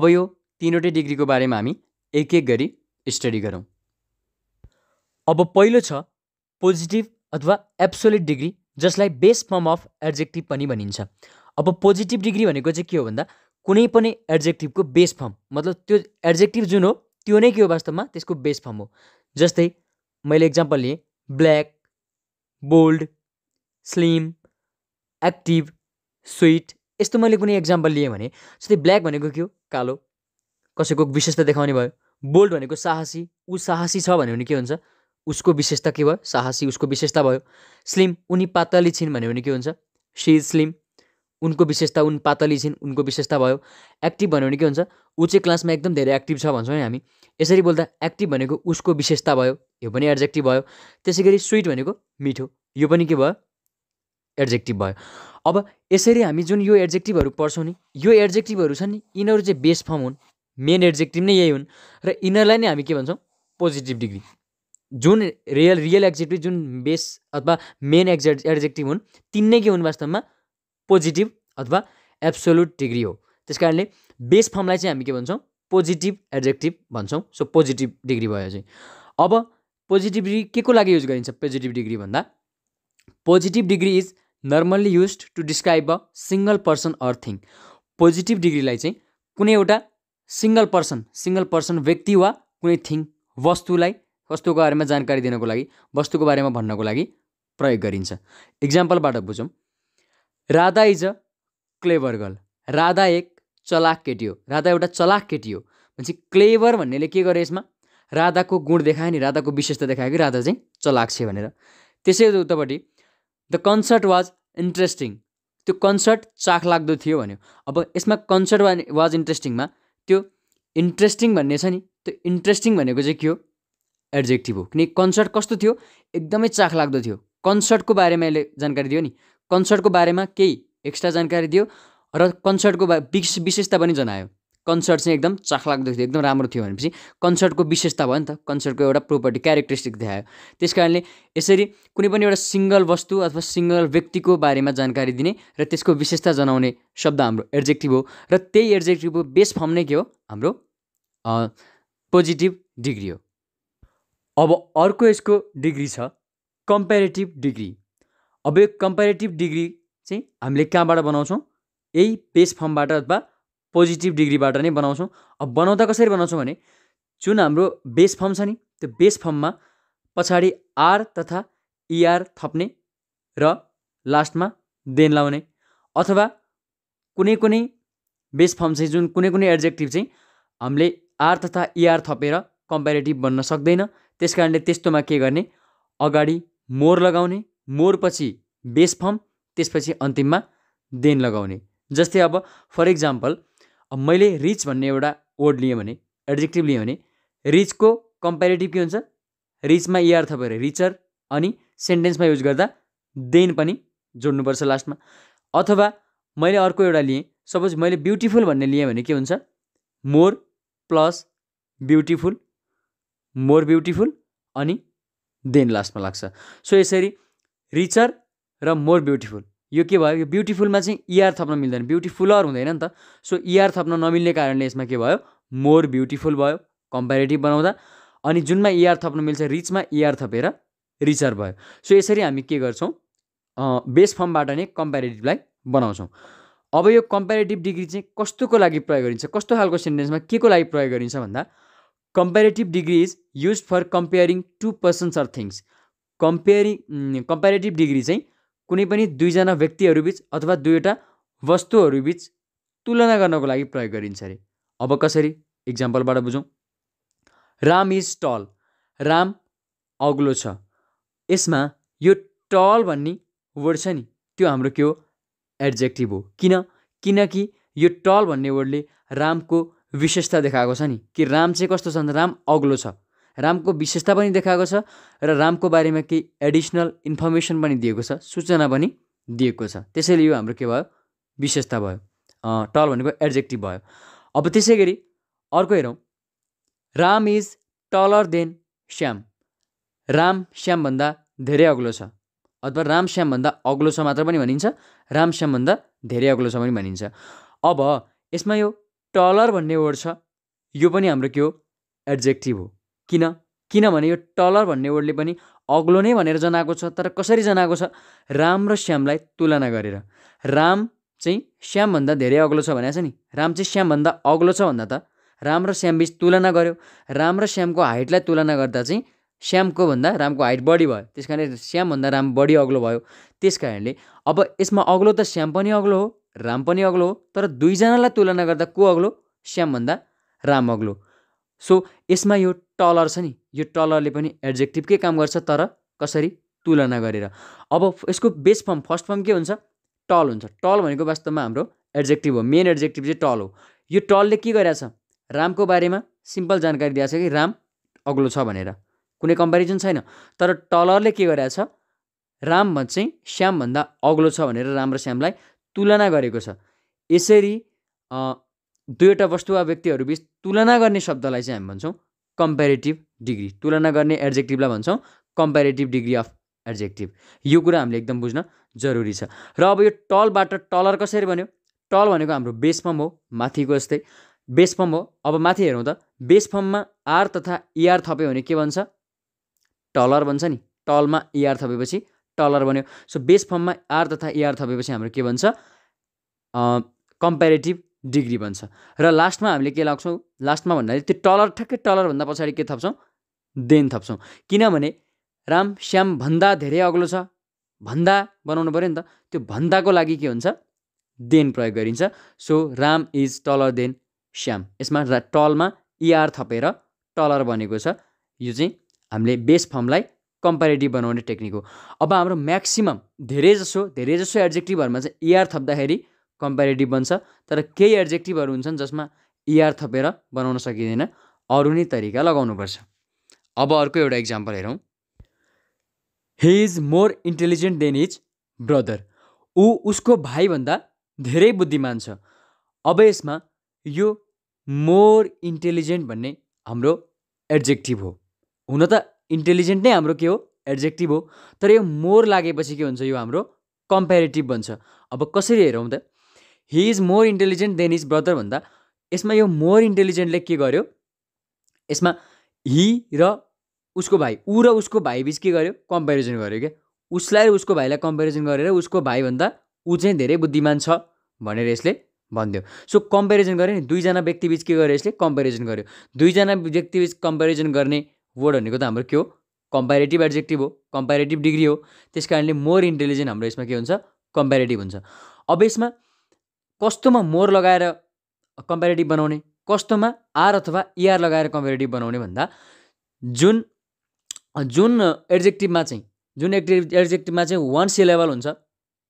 S1: अब यो तिनवटै डिग्रीको बारेमा हामी एक एक गरी स्टडी गरौँ अब पहिलो छ पोजिटिभ अथवा एब्सोलेट डिग्री जसलाई बेस्ट फर्म अफ एड्जेक्टिभ पनि भनिन्छ अब पोजिटिभ डिग्री भनेको चाहिँ के हो भन्दा कुनै पनि एड्जेक्टिभको बेस फर्म मतलब त्यो एड्जेक्टिभ जुन हो त्यो नै के हो वास्तवमा त्यसको बेस फर्म हो जस्तै मैले एक्जाम्पल लिएँ black bold slim active sweet यस्तो मैले कुनै एक्जाम्पल लिएँ भने जस्तै ब्ल्याक भनेको के हो कालो कसैको विशेषता देखाउने भयो बोल्ड भनेको साहसी ऊ साहसी छ भन्यो भने के हुन्छ उसको विशेषता के भयो साहसी उसको विशेषता भयो स्लिम उनी पातली छिन् भन्यो भने के हुन्छ सी इज स्लिम उनको विशेषता उन पातली छिन् उनको विशेषता भयो एक्टिभ भन्यो भने के हुन्छ ऊ चाहिँ क्लासमा एकदम धेरै एक्टिभ छ भन्छौँ है हामी यसरी बोल्दा एक्टिभ भनेको उसको विशेषता भयो यो पनि एड्जेक्टिभ भयो त्यसै गरी स्विट भनेको मिठो यो पनि के भयो एड्जेक्टिभ भयो अब यसरी हामी जुन यो एड्जेक्टिभहरू पढ्छौँ नि यो एड्जेक्टिभहरू छन् नि यिनीहरू चाहिँ बेस फर्म हुन् मेन एड्जेक्टिभ नै यही हुन् र यिनीहरूलाई नै हामी के भन्छौँ पोजिटिभ डिग्री जुन रियल रियल एक्जेक्टिभ जुन बेस अथवा मेन एक्जे एडजेक्टिभ हुन् तिनै के हुन् वास्तवमा पोजिटिभ अथवा एब्सोल्युट डिग्री हो त्यस कारणले बेस फर्मलाई चाहिँ हामी के भन्छौँ पोजिटिभ एड्जेक्टिभ भन्छौँ सो पोजिटिभ डिग्री भयो चाहिँ अब पोजिटिभ डिग्री के को लागि युज गरिन्छ पोजिटिभ डिग्री भन्दा positive degree is normally use to describe a single person or thing positive डिग्रीलाई चाहिँ कुनै एउटा सिङ्गल पर्सन सिङ्गल पर्सन व्यक्ति वा कुनै थिङ वस्तुलाई वस्तुको बारेमा जानकारी दिनको लागि वस्तुको बारेमा भन्नको लागि प्रयोग गरिन्छ इक्जाम्पलबाट बुझौँ Radha is a clever girl Radha एक चलाक केटी हो राधा एउटा चलाक केटी हो भनेपछि क्लेभर भन्नेले के गर्यो यसमा राधाको गुण देखायो नि राधाको विशेषता देखायो कि राधा चाहिँ चलाक छ भनेर त्यसै उतापट्टि द कन्सर्ट वाज इन्ट्रेस्टिङ त्यो कन्सर्ट चाखलाग्दो थियो भन्यो अब यसमा कन्सर्ट वाज इन्ट्रेस्टिङमा त्यो इन्ट्रेस्टिङ भन्ने छ नि त्यो इन्ट्रेस्टिङ भनेको चाहिँ के हो एड्जेक्टिभ हो किनकि कन्सर्ट कस्तो थियो एकदमै चाखलाग्दो थियो कन्सर्टको बारेमा यसले जानकारी दियो नि कन्सर्टको बारेमा केही एक्स्ट्रा जानकारी दियो र कन्सर्टको बारे विश विशेषता पनि जनायो कन्सर्ट चाहिँ एकदम चाखलाग्दो थियो एकदम राम्रो थियो भनेपछि कन्सर्टको विशेषता भयो नि त कन्सर्टको एउटा प्रोपर्टी क्यारेक्टरिस्टिक देखायो त्यस कारणले यसरी कुनै पनि एउटा सिङ्गल वस्तु अथवा सिङ्गल व्यक्तिको बारेमा जानकारी दिने र त्यसको विशेषता जनाउने शब्द हाम्रो एड्जेक्टिभ हो र त्यही एड्जेक्टिभको बेस फर्म नै के हो हाम्रो पोजिटिभ डिग्री हो अब अर्को यसको डिग्री छ कम्पेरेटिभ डिग्री अब यो कम्पेरेटिभ डिग्री चाहिँ हामीले कहाँबाट बनाउँछौँ यही बेस फर्मबाट अथवा पोजिटिभ डिग्रीबाट नै बनाउँछौँ अब बनाउँदा कसरी बनाउँछौँ भने जुन हाम्रो बेस फर्म छ नि त्यो बेस फर्ममा पछाडि आर तथा इआर e थप्ने र लास्टमा देन लाउने अथवा कुनै कुनै बेस फर्म चाहिँ जुन कुनै कुनै एड्जेक्टिभ चाहिँ हामीले आर तथा इआर e थपेर कम्पेरेटिभ बन्न सक्दैन त्यस कारणले त्यस्तोमा के गर्ने अगाडि मोर लगाउने मोरपछि बेस फर्म त्यसपछि अन्तिममा देन लगाउने जस्तै अब फर इक्जाम्पल अब मैले रिच भन्ने एउटा वर्ड लिएँ भने एड्जेक्टिभ लिएँ भने रिचको कम्पेरिटिभ के हुन्छ रिचमा इआर थपेर रिचर अनि सेन्टेन्समा युज गर्दा देन पनि जोड्नुपर्छ लास्टमा अथवा मैले अर्को एउटा लिएँ सपोज मैले ब्युटिफुल भन्ने लिएँ भने के हुन्छ more plus beautiful more beautiful अनि देन लास्टमा लाग्छ सो यसरी रिचर र मोर ब्युटिफुल यो के भयो यो ब्युटिफुलमा चाहिँ इआर e थप्न मिल्दैन ब्युटिफुलर हुँदैन नि त सो इआर e थप्न नमिल्ने कारणले यसमा के भयो मोर ब्युटिफुल भयो कम्पेरिटिभ बनाउँदा अनि जुनमा इआर e थप्न मिल्छ रिचमा इआर थपेर रिचर भयो सो यसरी हामी के गर्छौँ बेस फर्मबाट नै कम्पेरिटिभलाई बनाउँछौँ अब यो कम्पेरिटिभ डिग्री चाहिँ कस्तोको लागि प्रयोग गरिन्छ कस्तो खालको सेन्टेन्समा के को लागि प्रयोग गरिन्छ भन्दा comparative degree is use for comparing two persons or things comparing comparative degree चाहिँ कुनै पनि दुईजना व्यक्तिहरूबिच अथवा दुईवटा वस्तुहरूबिच तुलना गर्नको लागि प्रयोग गरिन्छ अरे अब कसरी इक्जाम्पलबाट बुझौँ राम इज टल राम अग्लो छ यसमा यो टल भन्ने वर्ड छ नि त्यो हाम्रो के हो एड्जेक्टिभ हो किन किनकि यो टल भन्ने वर्डले रामको विशेषता देखाएको छ नि कि राम चाहिँ कस्तो छ राम अग्लो छ रामको विशेषता पनि देखाएको छ र रामको बारेमा केही एडिसनल इन्फर्मेसन पनि दिएको छ सूचना पनि दिएको छ त्यसैले यो हाम्रो के भयो विशेषता भयो टल भनेको एड्जेक्टिभ भयो अब त्यसै गरी अर्को हेरौँ Ram is taller than Shyam Ram श्यामभन्दा धेरै अग्लो छ अथवा राम श्यामभन्दा अग्लो छ मात्र पनि भनिन्छ राम श्यामभन्दा धेरै अग्लो छ पनि भनिन्छ अब यसमा यो टलर भन्ने वर्ड छ यो पनि हाम्रो के हो एड्जेक्टिभ हो किन किनभने यो टलर भन्ने वर्डले पनि अग्लो नै भनेर जनाएको छ तर कसरी जनाएको छ राम र श्यामलाई तुलना गरेर राम चाहिँ श्यामभन्दा धेरै अग्लो छ भनेको छ नि राम चाहिँ श्यामभन्दा अग्लो छ भन्दा त राम र श्यामबिच तुलना गर्यो राम र श्यामको हाइटलाई तुलना गर्दा चाहिँ श्यामको भन्दा रामको हाइट बढी भयो त्यस कारणले श्यामभन्दा राम बढी अग्लो भयो त्यस कारणले अब यसमा अग्लो त श्याम पनि अग्लो हो राम पनि अग्लो हो तर दुईजनालाई तुलना गर्दा को अग्लो श्यामभन्दा राम अग्लो सो यसमा यो टलर छ नि यो टलरले पनि एड्जेक्टिभकै काम गर्छ तर कसरी तुलना गरेर अब यसको बेस फर्म फर्स्ट फर्म के हुन्छ टल हुन्छ टल भनेको वास्तवमा हाम्रो एड्जेक्टिभ हो मेन एड्जेक्टिभ चाहिँ टल हो यो टलले के गरिरहेछ रामको बारेमा सिम्पल जानकारी दिएको छ कि राम अग्लो छ भनेर कुनै कम्पेरिजन छैन तर टलरले के छ राम चाहिँ श्यामभन्दा अग्लो छ भनेर राम र श्यामलाई तुलना गरेको छ यसरी दुईवटा वस्तु वा व्यक्तिहरूबिच तुलना गर्ने शब्दलाई चाहिँ हामी भन्छौँ कम्पेरेटिभ डिग्री तुलना गर्ने एड्जेक्टिभलाई भन्छौँ कम्पेरेटिभ डिग्री अफ एड्जेक्टिभ यो कुरा हामीले एकदम बुझ्न जरुरी छ र अब यो टलबाट टलर कसरी बन्यो टल भनेको हाम्रो बेस फर्म हो माथिको जस्तै बेस फर्म हो अब माथि हेरौँ त बेस फर्ममा आर तथा इआर e थप्यो भने के भन्छ टलर भन्छ नि टलमा इआर e थपेपछि टलर बन्यो सो बेस फर्ममा आर तथा इआर e थपेपछि हाम्रो के भन्छ कम्पेरिटिभ डिग्री भन्छ र लास्टमा हामीले के लाग्छौँ लास्टमा भन्दाखेरि त्यो टलर ठ्याक्कै टलरभन्दा पछाडि के थप्छौँ देन थप्छौँ किनभने राम श्याम भन्दा धेरै अग्लो छ भन्दा बनाउनु पऱ्यो नि त त्यो भन्दाको लागि के हुन्छ देन प्रयोग गरिन्छ so Ram is taller than Shyam यसमा टलमा इआर e थपेर टलर बनेको छ यो चाहिँ हामीले बेस फर्मलाई कम्पेरिटिभ बनाउने टेक्निक हो अब हाम्रो म्याक्सिमम् धेरैजसो धेरैजसो एड्जेक्टिभहरूमा चाहिँ इआर e थप्दाखेरि कम्पेरिटिभ बन्छ तर केही एड्जेक्टिभहरू हुन्छन् जसमा इआर e थपेर बनाउन सकिँदैन अरू नै तरिका लगाउनुपर्छ अब अर्को एउटा इक्जाम्पल हेरौँ he is more intelligent than his brother ऊ उसको भाइभन्दा धेरै बुद्धिमान छ अब यसमा यो मोर इन्टेलिजेन्ट भन्ने हाम्रो एड्जेक्टिभ हो हुन त इन्टेलिजेन्ट नै हाम्रो के हो एड्जेक्टिभ हो तर यो मोर लागेपछि के हुन्छ यो हाम्रो कम्पेरिटिभ भन्छ अब कसरी हेरौँ त he is more intelligent than his brother भन्दा यसमा यो मोर इन्टेलिजेन्टले के गर्यो यसमा हि र उसको भाइ ऊ र उसको भाइ बिच के गर्यो कम्पेरिजन गर्यो क्या उसलाई र उसको भाइलाई कम्पेरिजन गरेर उसको भाइभन्दा ऊ चाहिँ धेरै बुद्धिमान छ भनेर यसले भनिदियो सो कम्पेरिजन गर्यो नि दुईजना व्यक्तिबिच के गर्यो यसले कम्पेरिजन गर्यो दुईजना व्यक्तिबिच कम्पेरिजन गर्ने वर्ड भनेको त हाम्रो के हो कम्पेरिटिभ एड्जेक्टिभ हो कम्पेरेटिभ डिग्री हो त्यस कारणले मोर इन्टेलिजेन्ट हाम्रो यसमा के हुन्छ कम्पेरिटिभ हुन्छ अब यसमा कस्तोमा मोर लगाएर कम्पेरिटिभ बनाउने कस्तोमा आर अथवा इआर e लगाएर कम्पेरिटिभ बनाउने भन्दा जुन जुन एड्जेक्टिभमा चाहिँ जुन एक्टिभ एड्जेक्टिभमा चाहिँ वान सिलेबल हुन्छ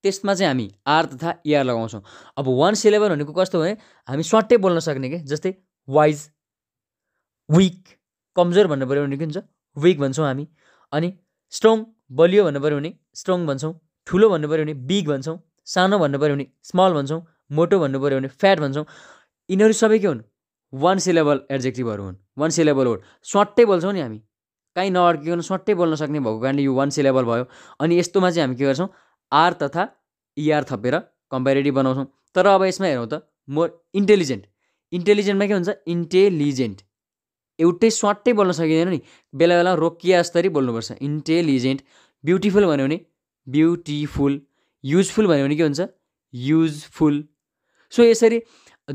S1: त्यसमा चाहिँ हामी आर तथा इआर e लगाउँछौँ अब वान सिलेबल भनेको कस्तो भने हामी सट्टै बोल्न सक्ने कि जस्तै वाइज विक कमजोर भन्नु पऱ्यो भने के हुन्छ विक भन्छौँ हामी अनि स्ट्रङ बलियो भन्नु पऱ्यो भने स्ट्रङ भन्छौँ ठुलो भन्नु पऱ्यो भने बिग भन्छौँ सानो भन्नु पऱ्यो भने स्मल भन्छौँ मोटो भन्नु पऱ्यो भने फ्याट भन्छौँ यिनीहरू सबै के हुन् वान सिलेबल एड्जेक्टिभहरू हुन् वान सिलेबल वर्ड स्वाटै बोल्छौँ नि हामी काहीँ नअड्किकन स्वाट्टै बोल्न सक्ने भएको कारणले यो वान सिलेबल भयो अनि यस्तोमा चाहिँ हामी के गर्छौँ आर तथा इआर e थपेर कम्पेरिटिभ बनाउँछौँ तर अब यसमा हेरौँ त मोर इन्टेलिजेन्ट इन्टेलिजेन्टमा के हुन्छ इन्टेलिजेन्ट एउटै स्वाटै बोल्न सकिँदैन नि बेला बेला रोकिया जस्तरी बोल्नुपर्छ इन्टेलिजेन्ट ब्युटिफुल भन्यो भने ब्युटिफुल युजफुल भन्यो भने के हुन्छ युजफुल सो यसरी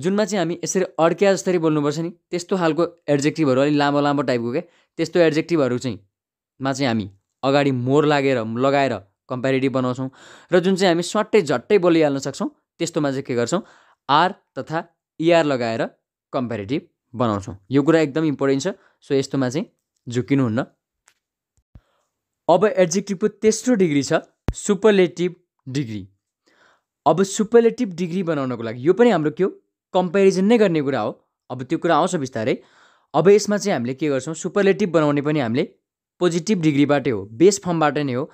S1: जुनमा चाहिँ हामी यसरी अड्किया जस्तरी बोल्नुपर्छ नि त्यस्तो खालको एड्जेक्टिभहरू अलिक लामो लामो टाइपको क्या त्यस्तो एड्जेक्टिभहरू चाहिँ मा चाहिँ हामी अगाडि मोर लागेर लगाएर कम्पेरिटिभ बनाउँछौँ र जुन चाहिँ हामी स्वाट्टै झट्टै बोलिहाल्न सक्छौँ त्यस्तोमा चाहिँ के गर्छौँ आर तथा इआर e लगाएर कम्पेरिटिभ बनाउँछौँ यो कुरा एकदम इम्पोर्टेन्ट छ सो यस्तोमा चाहिँ झुकिनुहुन्न अब एड्जेक्टिभको तेस्रो डिग्री छ सुपरलेटिभ डिग्री अब सुपरलेटिभ डिग्री बनाउनको लागि यो पनि हाम्रो के हो कम्पेरिजन नै गर्ने कुरा हो अब त्यो कुरा आउँछ बिस्तारै अब यसमा चाहिँ हामीले के गर्छौँ सुपरलेटिभ बनाउने पनि हामीले पोजिटिभ डिग्रीबाटै हो बेस फर्मबाट नै हो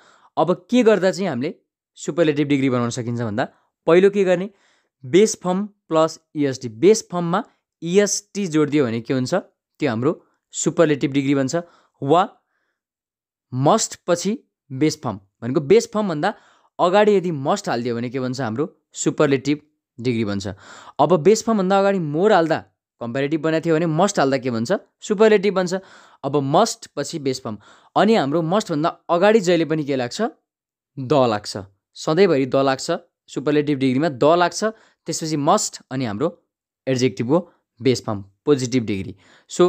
S1: अब के गर्दा चाहिँ हामीले सुपरलेटिभ डिग्री बनाउन सकिन्छ भन्दा पहिलो के गर्ने base form plus E S T base फर्ममा इएसटी e जोडिदियो भने के हुन्छ त्यो हाम्रो सुपरलेटिभ डिग्री बन्छ वा मस्ट पछि बेस फर्म भनेको बेस फर्मभन्दा अगाडि यदि मस्ट हालिदियो भने के भन्छ हाम्रो सुपरलेटिभ डिग्री बन्छ अब बेस फर्मभन्दा अगाडि मोर हाल्दा कम्पेरिटिभ बनाएको थियो भने मस्ट हाल्दा के भन्छ सुपरलेटिभ बन्छ अब मस्ट पछि बेस फर्म अनि हाम्रो मस्टभन्दा अगाडि जहिले पनि के लाग्छ द लाग्छ सधैँभरि द लाग्छ सुपरलेटिभ डिग्रीमा द लाग्छ त्यसपछि मस्ट अनि हाम्रो एड्जेक्टिभको base form positive degree so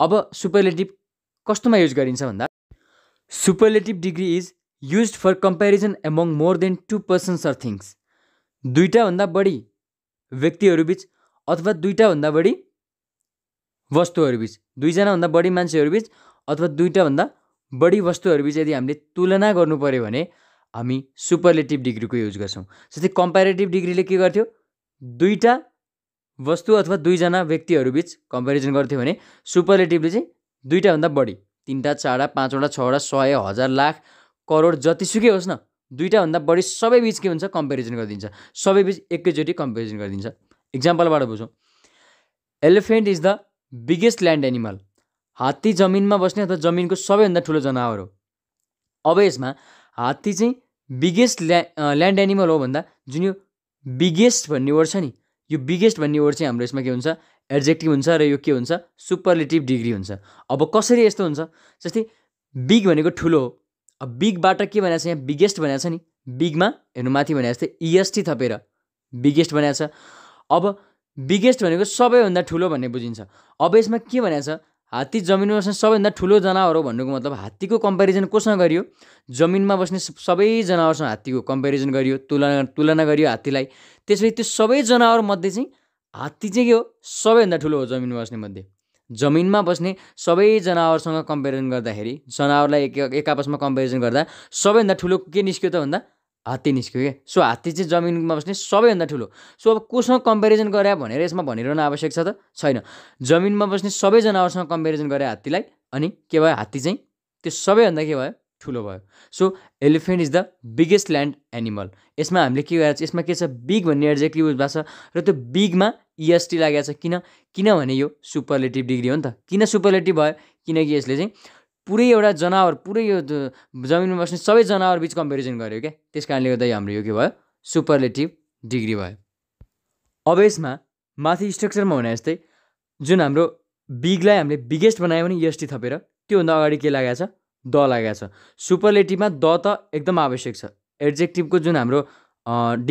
S1: अब सुपरलेटिभ कस्तोमा युज गरिन्छ भन्दा superlative degree is use for comparison among more than two persons or things दुईवटाभन्दा बढी व्यक्तिहरूबिच अथवा भन्दा बढी वस्तुहरूबिच दुईजनाभन्दा बढी मान्छेहरूबिच अथवा दुईवटाभन्दा बढी वस्तुहरूबिच यदि हामीले तुलना गर्नु पऱ्यो भने हामी सुपरलेटिभ डिग्रीको युज गर्छौँ जस्तै कम्पेरिटिभ डिग्रीले के गर्थ्यो दुईवटा वस्तु अथवा दुईजना व्यक्तिहरूबिच कम्पेरिजन गर्थ्यो भने सुपरलेटिभले चाहिँ दुईवटाभन्दा बढी तिनवटा चारवटा पाँचवटा छवटा सय हजार लाख करोड जतिसुकै होस् न दुईवटाभन्दा बढी सबै सबैबिच के हुन्छ कम्पेरिजन गरिदिन्छ सबैबिच एकैचोटि कम्पेरिजन गरिदिन्छ इक्जाम्पलबाट बुझौँ elephant is the biggest land animal हात्ती जमिनमा बस्ने अथवा जमिनको सबैभन्दा ठुलो जनावर हो अब यसमा हात्ती चाहिँ बिगेस्ट ल्या ल्यान्ड एनिमल हो भन्दा जुन यो बिगेस्ट भन्ने वर्ड छ नि यो बिगेस्ट भन्ने वर्ड चाहिँ हाम्रो यसमा के हुन्छ एड्जेक्टिभ हुन्छ र यो के हुन्छ सुपरलेटिभ डिग्री हुन्छ अब कसरी यस्तो हुन्छ जस्तै बिग भनेको ठुलो हो अब बिगबाट के भनेको छ यहाँ बिगेस्ट भनेको छ नि बिगमा हेर्नु माथि भने जस्तै इएसटी e थपेर बिगेस्ट भनेको छ अब बिगेस्ट भनेको सबैभन्दा ठुलो भन्ने बुझिन्छ अब यसमा के भनेको छ हात्ती जमिनमा बस्ने सबैभन्दा ठुलो जनावर हो भन्नुको मतलब हात्तीको कम्पेरिजन कोसँग गरियो जमिनमा बस्ने सबै जनावरसँग हात्तीको कम्पेरिजन गरियो तुलना तुलना गरियो हात्तीलाई त्यसरी त्यो सबै जनावरमध्ये चाहिँ हात्ती चाहिँ के हो सबैभन्दा ठुलो हो जमिनमा बस्ने मध्ये जमिनमा बस्ने सबै जनावरसँग कम्पेरिजन गर्दाखेरि जनावरलाई एक आपसमा कम्पेरिजन गर्दा सबैभन्दा ठुलो के निस्क्यो त भन्दा हात्ती निस्क्यो क्या सो हात्ती चाहिँ जमिनमा बस्ने सबैभन्दा ठुलो सो अब कोसँग कम्पेरिजन गरे भनेर यसमा भनिरहनु आवश्यक छ त छैन जमिनमा बस्ने सबै जनावरसँग कम्पेरिजन गरे हात्तीलाई अनि के भयो हात्ती चाहिँ त्यो सबैभन्दा के भयो ठुलो भयो so elephant is the biggest land animal यसमा हामीले के गरेर यसमा के छ बिग भन्ने एक्जेक्टली युज भएको छ र त्यो बिगमा इएसटी e लागेको छ किन किनभने यो सुपरलेटिभ डिग्री हो नि त किन सुपरलेटिभ भयो किनकि यसले चाहिँ पुरै एउटा जनावर पुरै यो जमिनमा बस्ने सबै जनावर बिच कम्पेरिजन गऱ्यो क्या त्यस कारणले गर्दा हाम्रो यो के भयो सुपरलेटिभ डिग्री भयो अब यसमा माथि स्ट्रक्चरमा हुने जस्तै जुन हाम्रो बिगलाई हामीले बिगेस्ट बनायो भने एसटी थपेर त्योभन्दा अगाडि के लागेको छ द लागेको छ सुपरलेटिभमा द त एकदम आवश्यक छ एड्जेक्टिभको जुन हाम्रो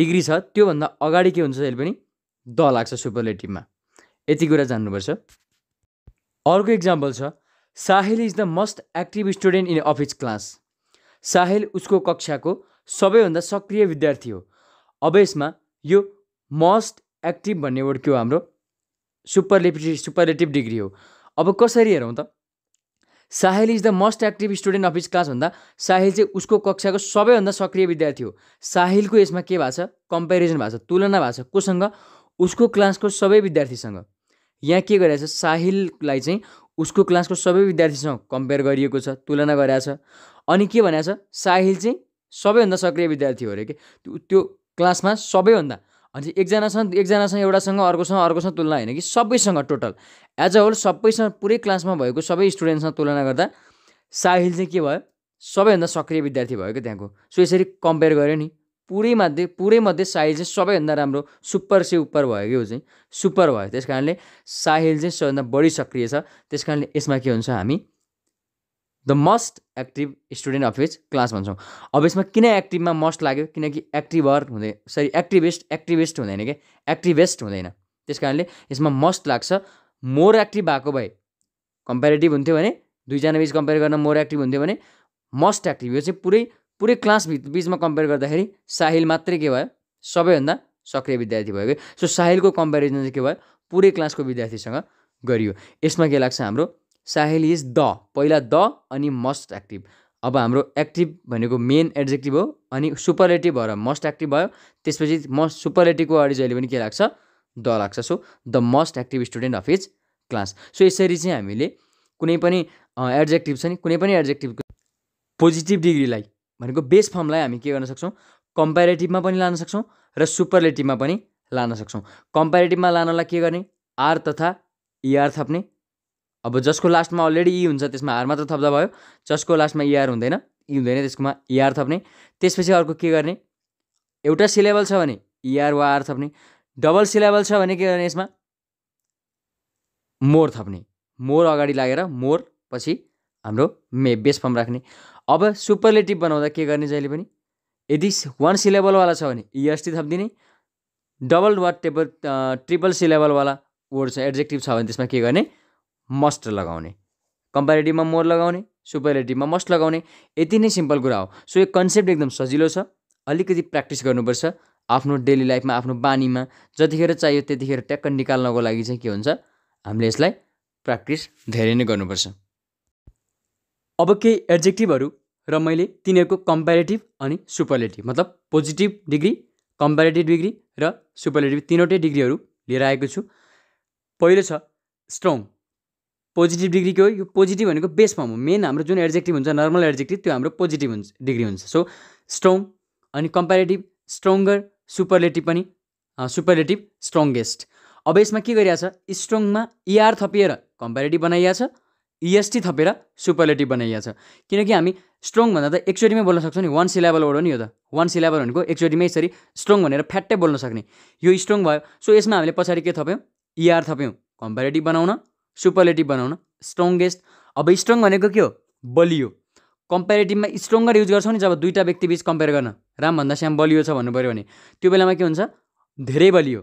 S1: डिग्री छ त्योभन्दा अगाडि के हुन्छ त्यसले पनि द लाग्छ सुपरलेटिभमा यति कुरा जान्नुपर्छ अर्को इक्जाम्पल छ Sahil is the most active student in of his class Sahil उसको कक्षाको सबैभन्दा सक्रिय विद्यार्थी हो अब यसमा यो मोस्ट एक्टिभ भन्ने वर्ड के हो हाम्रो सुपरलेटिभ सुपरलेटिभ डिग्री हो अब कसरी हेरौँ त Sahil is the most active student of his class भन्दा साहिल चाहिँ उसको कक्षाको सबैभन्दा सक्रिय विद्यार्थी हो साहिलको यसमा के भएको छ कम्पेरिजन भएको छ तुलना भएको छ कोसँग उसको क्लासको सबै विद्यार्थीसँग यहाँ के गरिरहेको छ साहिललाई चाहिँ उसको क्लासको सबै विद्यार्थीसँग कम्पेयर गरिएको छ तुलना गराएको छ अनि के भनेको छ साहिल चाहिँ सबैभन्दा सक्रिय विद्यार्थी हो अरे कि त्यो क्लासमा सबैभन्दा अनि एकजनासँग एकजनासँग एउटासँग अर्कोसँग अर्कोसँग तुलना होइन कि सबैसँग टोटल एज अ होल सबैसँग पुरै क्लासमा भएको सबै स्टुडेन्टसँग तुलना गर्दा साहिल चाहिँ के भयो सबैभन्दा सक्रिय विद्यार्थी भयो क्या त्यहाँको सो यसरी कम्पेयर गऱ्यो नि पुरै मध्ये पुरै मध्ये साहिल चाहिँ सबैभन्दा राम्रो सुपर से उपर भयो कि ऊ चाहिँ सुपर भयो त्यस कारणले साहिल चाहिँ सबैभन्दा बढी सक्रिय छ त्यस कारणले यसमा के हुन्छ हामी the most active student of his class भन्छौँ अब यसमा किन एक्टिभमा मस्ट लाग्यो किनकि एक्टिभर हुँदै सरी एक्टिभिस्ट एक्टिभिस्ट हुँदैन क्या एक्टिभेस्ट हुँदैन त्यस कारणले यसमा मस्ट लाग्छ मोर एक्टिभ भएको भए कम्पेरिटिभ हुन्थ्यो भने दुईजना बिच कम्पेयर गर्न मोर एक्टिभ हुन्थ्यो भने मस्ट एक्टिभ यो चाहिँ पुरै पुरै क्लास बिचमा कम्पेयर गर्दाखेरि साहिल मात्रै के भयो सबैभन्दा सक्रिय विद्यार्थी भयो कि सो साहिलको कम्पेरिजन चाहिँ के भयो पुरै क्लासको विद्यार्थीसँग गरियो यसमा के लाग्छ हाम्रो साहिल इज द पहिला द अनि मस्ट एक्टिभ अब हाम्रो एक्टिभ भनेको मेन एड्जेक्टिभ हो अनि सुपरलेटिभ भएर मस्ट एक्टिभ भयो त्यसपछि मस्ट सुपरलेटिभको अगाडि जहिले पनि के लाग्छ द लाग्छ so the most active student of his class so यसरी चाहिँ हामीले कुनै पनि एड्जेक्टिभ छ नि कुनै पनि एड्जेक्टिभको पोजिटिभ डिग्रीलाई भनेको बेस फर्मलाई हामी के गर्न सक्छौँ कम्पेरेटिभमा पनि लान सक्छौँ र सुपरलेटिभमा पनि लान सक्छौँ कम्पेरेटिभमा लानलाई के गर्ने आर तथा इआर e थप्ने अब जसको लास्टमा अलरेडी इ हुन्छ त्यसमा आर मात्र थप्दा भयो जसको लास्टमा इआर e हुँदैन इ e हुँदैन त्यसकोमा इआर थप्ने त्यसपछि अर्को के गर्ने एउटा सिलेबल छ भने इआर वा आर थप्ने डबल सिलेबल छ भने के गर्ने यसमा मोर थप्ने मोर अगाडि लागेर मोर पछि हाम्रो मे बेस फर्म राख्ने अब सुपरलेटिभ बनाउँदा के गर्ने जहिले पनि यदि वान सिलेबलवाला छ भने इएसटी e थपिदिने डबल वा टेबल ट्रिपल सिलेबलवाला वर्ड छ एड्जेक्टिभ छ भने त्यसमा के गर्ने मस्ट लगाउने कम्पेरिटिभमा मोर लगाउने सुपरलेटिभमा मस्ट लगाउने यति नै सिम्पल कुरा हो सो यो कन्सेप्ट एकदम सजिलो छ अलिकति प्र्याक्टिस गर्नुपर्छ आफ्नो डेली लाइफमा आफ्नो बानीमा जतिखेर चाहियो त्यतिखेर ट्याक्क निकाल्नको लागि चाहिँ के हुन्छ हामीले यसलाई प्र्याक्टिस धेरै नै गर्नुपर्छ अब केही एड्जेक्टिभहरू र मैले तिनीहरूको कम्पेरिटिभ अनि सुपरलेटिभ मतलब पोजिटिभ डिग्री कम्पेरेटिभ डिग्री र सुपरलेटिभ तिनवटै डिग्रीहरू लिएर आएको छु पहिलो छ स्ट्रङ पोजिटिभ डिग्री के हो यो पोजिटिभ भनेको बेस फर्म हो मेन हाम्रो जुन एड्जेक्टिभ हुन्छ नर्मल एड्जेक्टिभ त्यो हाम्रो पोजिटिभ हुन्छ डिग्री हुन्छ सो स्ट्रङ अनि कम्पेरिटिभ स्ट्रङ्गर सुपरलेटिभ पनि सुपरलेटिभ स्ट्रङ्गेस्ट अब यसमा के गरिरहेको छ स्ट्रङमा इआर e थपिएर कम्पेरिटिभ बनाइएको छ इएसटी e थपेर सुपरलेटिभ बनाइएको छ किनकि हामी स्ट्रङ भन्दा त एकचोटिमै बोल्न सक्छौँ नि वान सिलेबल वर्ड हो नि यो त वान सिलेबल भनेको एकचोटिमै यसरी स्ट्रङ भनेर फ्याट्टै बोल्न सक्ने यो स्ट्रङ भयो सो यसमा हामीले पछाडि के थप्यौँ इआर e थप्यौँ कम्पेरेटिभ बनाउन सुपरलेटिभ बनाउन स्ट्रङ्गेस्ट अब स्ट्रङ भनेको के हो बलियो कम्पेरेटिभमा स्ट्रङ्गर युज गर्छौँ नि जब दुईवटा व्यक्तिबिच कम्पेयर गर्न रामभन्दा श्याम बलियो छ भन्नु पऱ्यो भने त्यो बेलामा के हुन्छ धेरै बलियो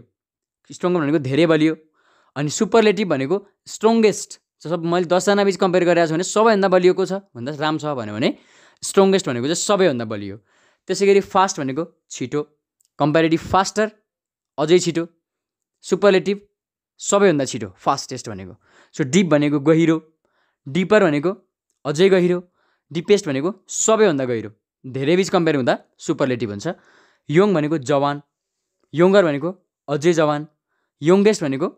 S1: स्ट्रङ भनेको धेरै बलियो अनि सुपरलेटिभ भनेको स्ट्रङ्गेस्ट सब मैले दसजना बिच कम्पेयर गरिरहेको छु भने सबैभन्दा बलियोको छ भन्दा राम छ भन्यो भने स्ट्रङ्गेस्ट भनेको चाहिँ सबैभन्दा बलियो त्यसै गरी फास्ट भनेको छिटो कम्पेरिटिभ फास्टर अझै छिटो सुपरलेटिभ सबैभन्दा छिटो फास्टेस्ट भनेको सो डिप भनेको गहिरो डिपर भनेको अझै गहिरो डिपेस्ट भनेको सबैभन्दा गहिरो धेरै बिच कम्पेयर हुँदा सुपरलेटिभ हुन्छ यङ भनेको जवान यङ्गर भनेको अझै जवान यङ्गेस्ट भनेको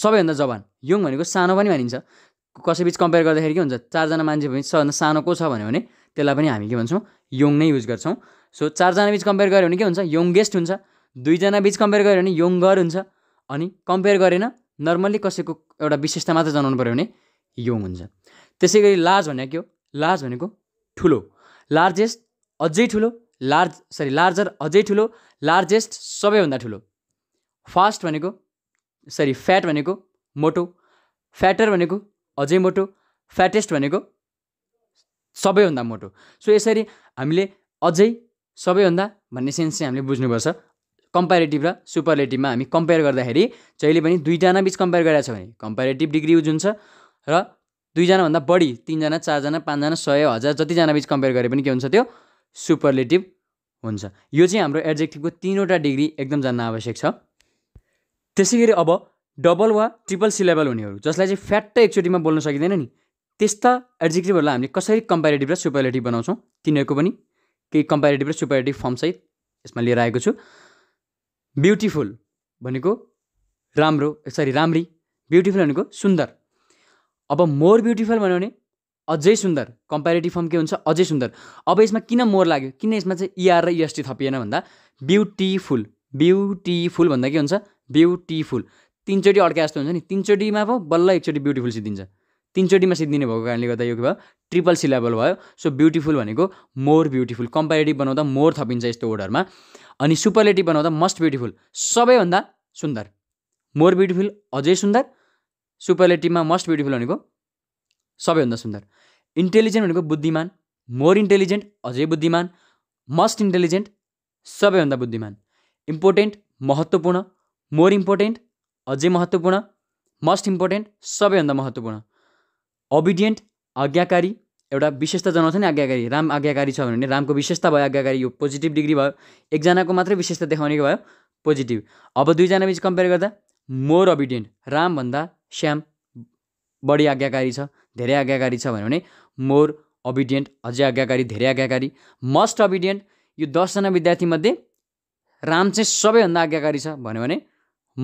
S1: सबैभन्दा जवान यङ भनेको सानो पनि मानिन्छ कसैबिच कम्पेयर गर्दाखेरि के हुन्छ चारजना मान्छे भने सबभन्दा सानो को छ भन्यो भने त्यसलाई पनि हामी के भन्छौँ यङ नै युज गर्छौँ सो चारजना बिच कम्पेयर गऱ्यो भने के हुन्छ यङ्गेस्ट हुन्छ दुईजना बिच कम्पेयर गऱ्यो भने यङ्गर हुन्छ अनि कम्पेयर गरेन नर्मल्ली कसैको एउटा विशेषता मात्र जनाउनु पऱ्यो भने यङ हुन्छ त्यसै गरी लार्ज भने के हो लार्ज भनेको ठुलो लार्जेस्ट अझै ठुलो लार्ज सरी लार्जर अझै ठुलो लार्जेस्ट सबैभन्दा ठुलो फास्ट भनेको सरी फ्याट भनेको मोटो फ्याटर भनेको अझै मोटो फ्याटेस्ट भनेको सबैभन्दा मोटो सो यसरी हामीले अझै सबैभन्दा भन्ने सेन्स चाहिँ हामीले बुझ्नुपर्छ कम्पेरेटिभ र सुपरलेटिभमा हामी कम्पेयर गर्दाखेरि जहिले पनि दुईजना बिच कम्पेयर गरेको छ भने कम्पेरेटिभ डिग्री युज हुन्छ र दुईजनाभन्दा बढी तिनजना चारजना पाँचजना सय हजार जतिजना बिच कम्पेयर गरे पनि के हुन्छ त्यो सुपरलेटिभ हुन्छ यो चाहिँ हाम्रो एड्जेक्टिभको तिनवटा डिग्री एकदम जान्न आवश्यक छ त्यसै गरी अब डबल वा ट्रिपल सिलेबल हुनेहरू जसलाई चाहिँ फ्याट्टै एकचोटिमा बोल्न सकिँदैन नि त्यस्ता एड्जेक्टिभहरूलाई हामीले कसरी कम्पेरिटिभ र सुपरेटिभ बनाउँछौँ तिनीहरूको पनि केही कम्पेरिटिभ र सुपरेटिभ फर्मसहित यसमा लिएर आएको छु ब्युटिफुल भनेको राम्रो सरी राम्री ब्युटिफुल भनेको सुन्दर अब मोर ब्युटिफुल भन्यो भने अझै सुन्दर कम्पेरिटिभ फर्म के हुन्छ अझै सुन्दर अब यसमा किन मोर लाग्यो किन यसमा चाहिँ इआर e र इएसटी e थपिएन भन्दा ब्युटिफुल ब्युटिफुल भन्दा के हुन्छ ब्युटिफुल तिनचोटि अड्का जस्तो हुन्छ नि तिनचोटिमा पो बल्ल एकचोटि ब्युटिफुल सिद्धिन्छ तिनचोटिमा सिद्धिने भएको कारणले गर्दा यो के भयो ट्रिपल सिलेबल भयो सो ब्युटिफुल भनेको मोर ब्युटिफुल कम्पेरिटिभ बनाउँदा मोर थपिन्छ यस्तो वर्डहरूमा अनि सुपरलेटिभ बनाउँदा मस्ट ब्युटिफुल सबैभन्दा सुन्दर मोर ब्युटिफुल अझै सुन्दर सुपरलेटिभमा मस्ट ब्युटिफुल भनेको सबैभन्दा सुन्दर इन्टेलिजेन्ट भनेको बुद्धिमान मोर इन्टेलिजेन्ट अझै बुद्धिमान मस्ट इन्टेलिजेन्ट सबैभन्दा बुद्धिमान इम्पोर्टेन्ट महत्त्वपूर्ण मोर इम्पोर्टेन्ट अझै महत्त्वपूर्ण मस्ट इम्पोर्टेन्ट सबैभन्दा महत्त्वपूर्ण ओबिडियन्ट आज्ञाकारी एउटा विशेषता जनाउँछ नि आज्ञाकारी राम आज्ञाकारी छ भने रामको विशेषता भयो आज्ञाकारी यो पोजिटिभ डिग्री भयो एकजनाको मात्रै विशेषता देखाउने भयो पोजिटिभ अब दुईजना बिच कम्पेयर गर्दा मोर अबिडियन्ट रामभन्दा श्याम बढी आज्ञाकारी छ धेरै आज्ञाकारी छ भन्यो भने मोर अबिडियन्ट अझै आज्ञाकारी धेरै आज्ञाकारी मस्ट अबिडियन्ट यो दसजना विद्यार्थीमध्ये राम चाहिँ सबैभन्दा आज्ञाकारी छ भन्यो भने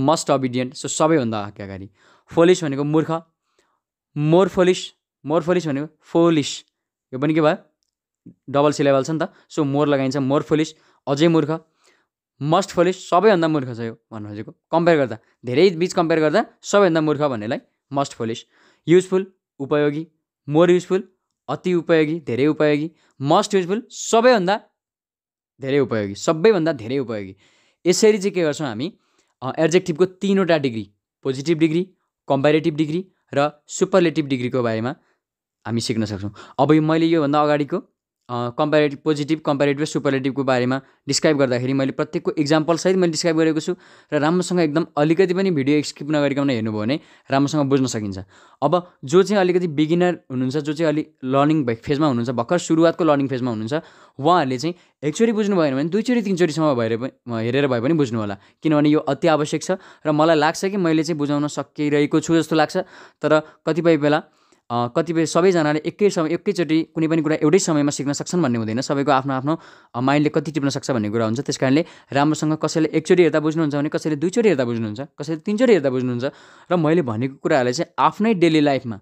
S1: मस्ट अबिडियन्ट सो सबैभन्दा आज्ञाकारी फोलिस भनेको मूर्ख मोर फोलिस मोर फोलिस भनेको फोलिस यो पनि के भयो डबल सिलेबल छ नि त सो मोर लगाइन्छ मोर फोलिस अझै मूर्ख मस्ट फोलिस सबैभन्दा मूर्ख छ यो भन्नु खोजेको कम्पेयर गर्दा धेरै बिच कम्पेयर गर्दा सबैभन्दा मूर्ख भन्नेलाई मस्ट फोलिस युजफुल उपयोगी मोर युजफुल अति उपयोगी धेरै उपयोगी मस्ट युजफुल सबैभन्दा धेरै उपयोगी सबैभन्दा धेरै उपयोगी यसरी चाहिँ के गर्छौँ हामी एड्जेक्टिभको तिनवटा degree positive degree comparative degree र सुपरलेटिभ डिग्रीको बारेमा हामी सिक्न सक्छौँ अब मैले योभन्दा अगाडिको कम्पेरिटिभ पोजिटिभ कम्पेरिटिभ र सुपरलेटिभको बारेमा डिस्क्राइब गर्दाखेरि मैले प्रत्येकको इक्जाम्पलसहित मैले डिस्क्राइब गरेको छु र राम्रोसँग एकदम अलिकति पनि भिडियो स्किप नगरिकन हेर्नुभयो भने राम्रोसँग बुझ्न सकिन्छ अब जो चाहिँ अलिकति बिगिनर हुनुहुन्छ जो चाहिँ अलिक लर्निङ फेजमा हुनुहुन्छ भर्खर सुरुवातको लर्निङ फेजमा हुनुहुन्छ उहाँहरूले चाहिँ एकचोटि बुझ्नु भएन भने दुईचोटि तिनचोटिसम्म भएर हेरेर भए पनि बुझ्नु होला किनभने यो अति आवश्यक छ र मलाई लाग्छ कि मैले चाहिँ बुझाउन सकिरहेको छु जस्तो लाग्छ तर कतिपय बेला कतिपय सबैजनाले एकै समय एकैचोटि कुनै पनि कुरा एउटै समयमा सिक्न सक्छन् भन्ने हुँदैन सबैको आफ्नो आफ्नो माइन्डले कति टिप्न सक्छ भन्ने कुरा हुन्छ त्यस कारणले राम्रोसँग कसैले एकचोटि हेर्दा बुझ्नुहुन्छ भने कसैले दुईचोटि हेर्दा बुझ्नुहुन्छ कसैले तिनचोटि हेर्दा बुझ्नुहुन्छ र मैले भनेको कुराहरूलाई चाहिँ आफ्नै डेली लाइफमा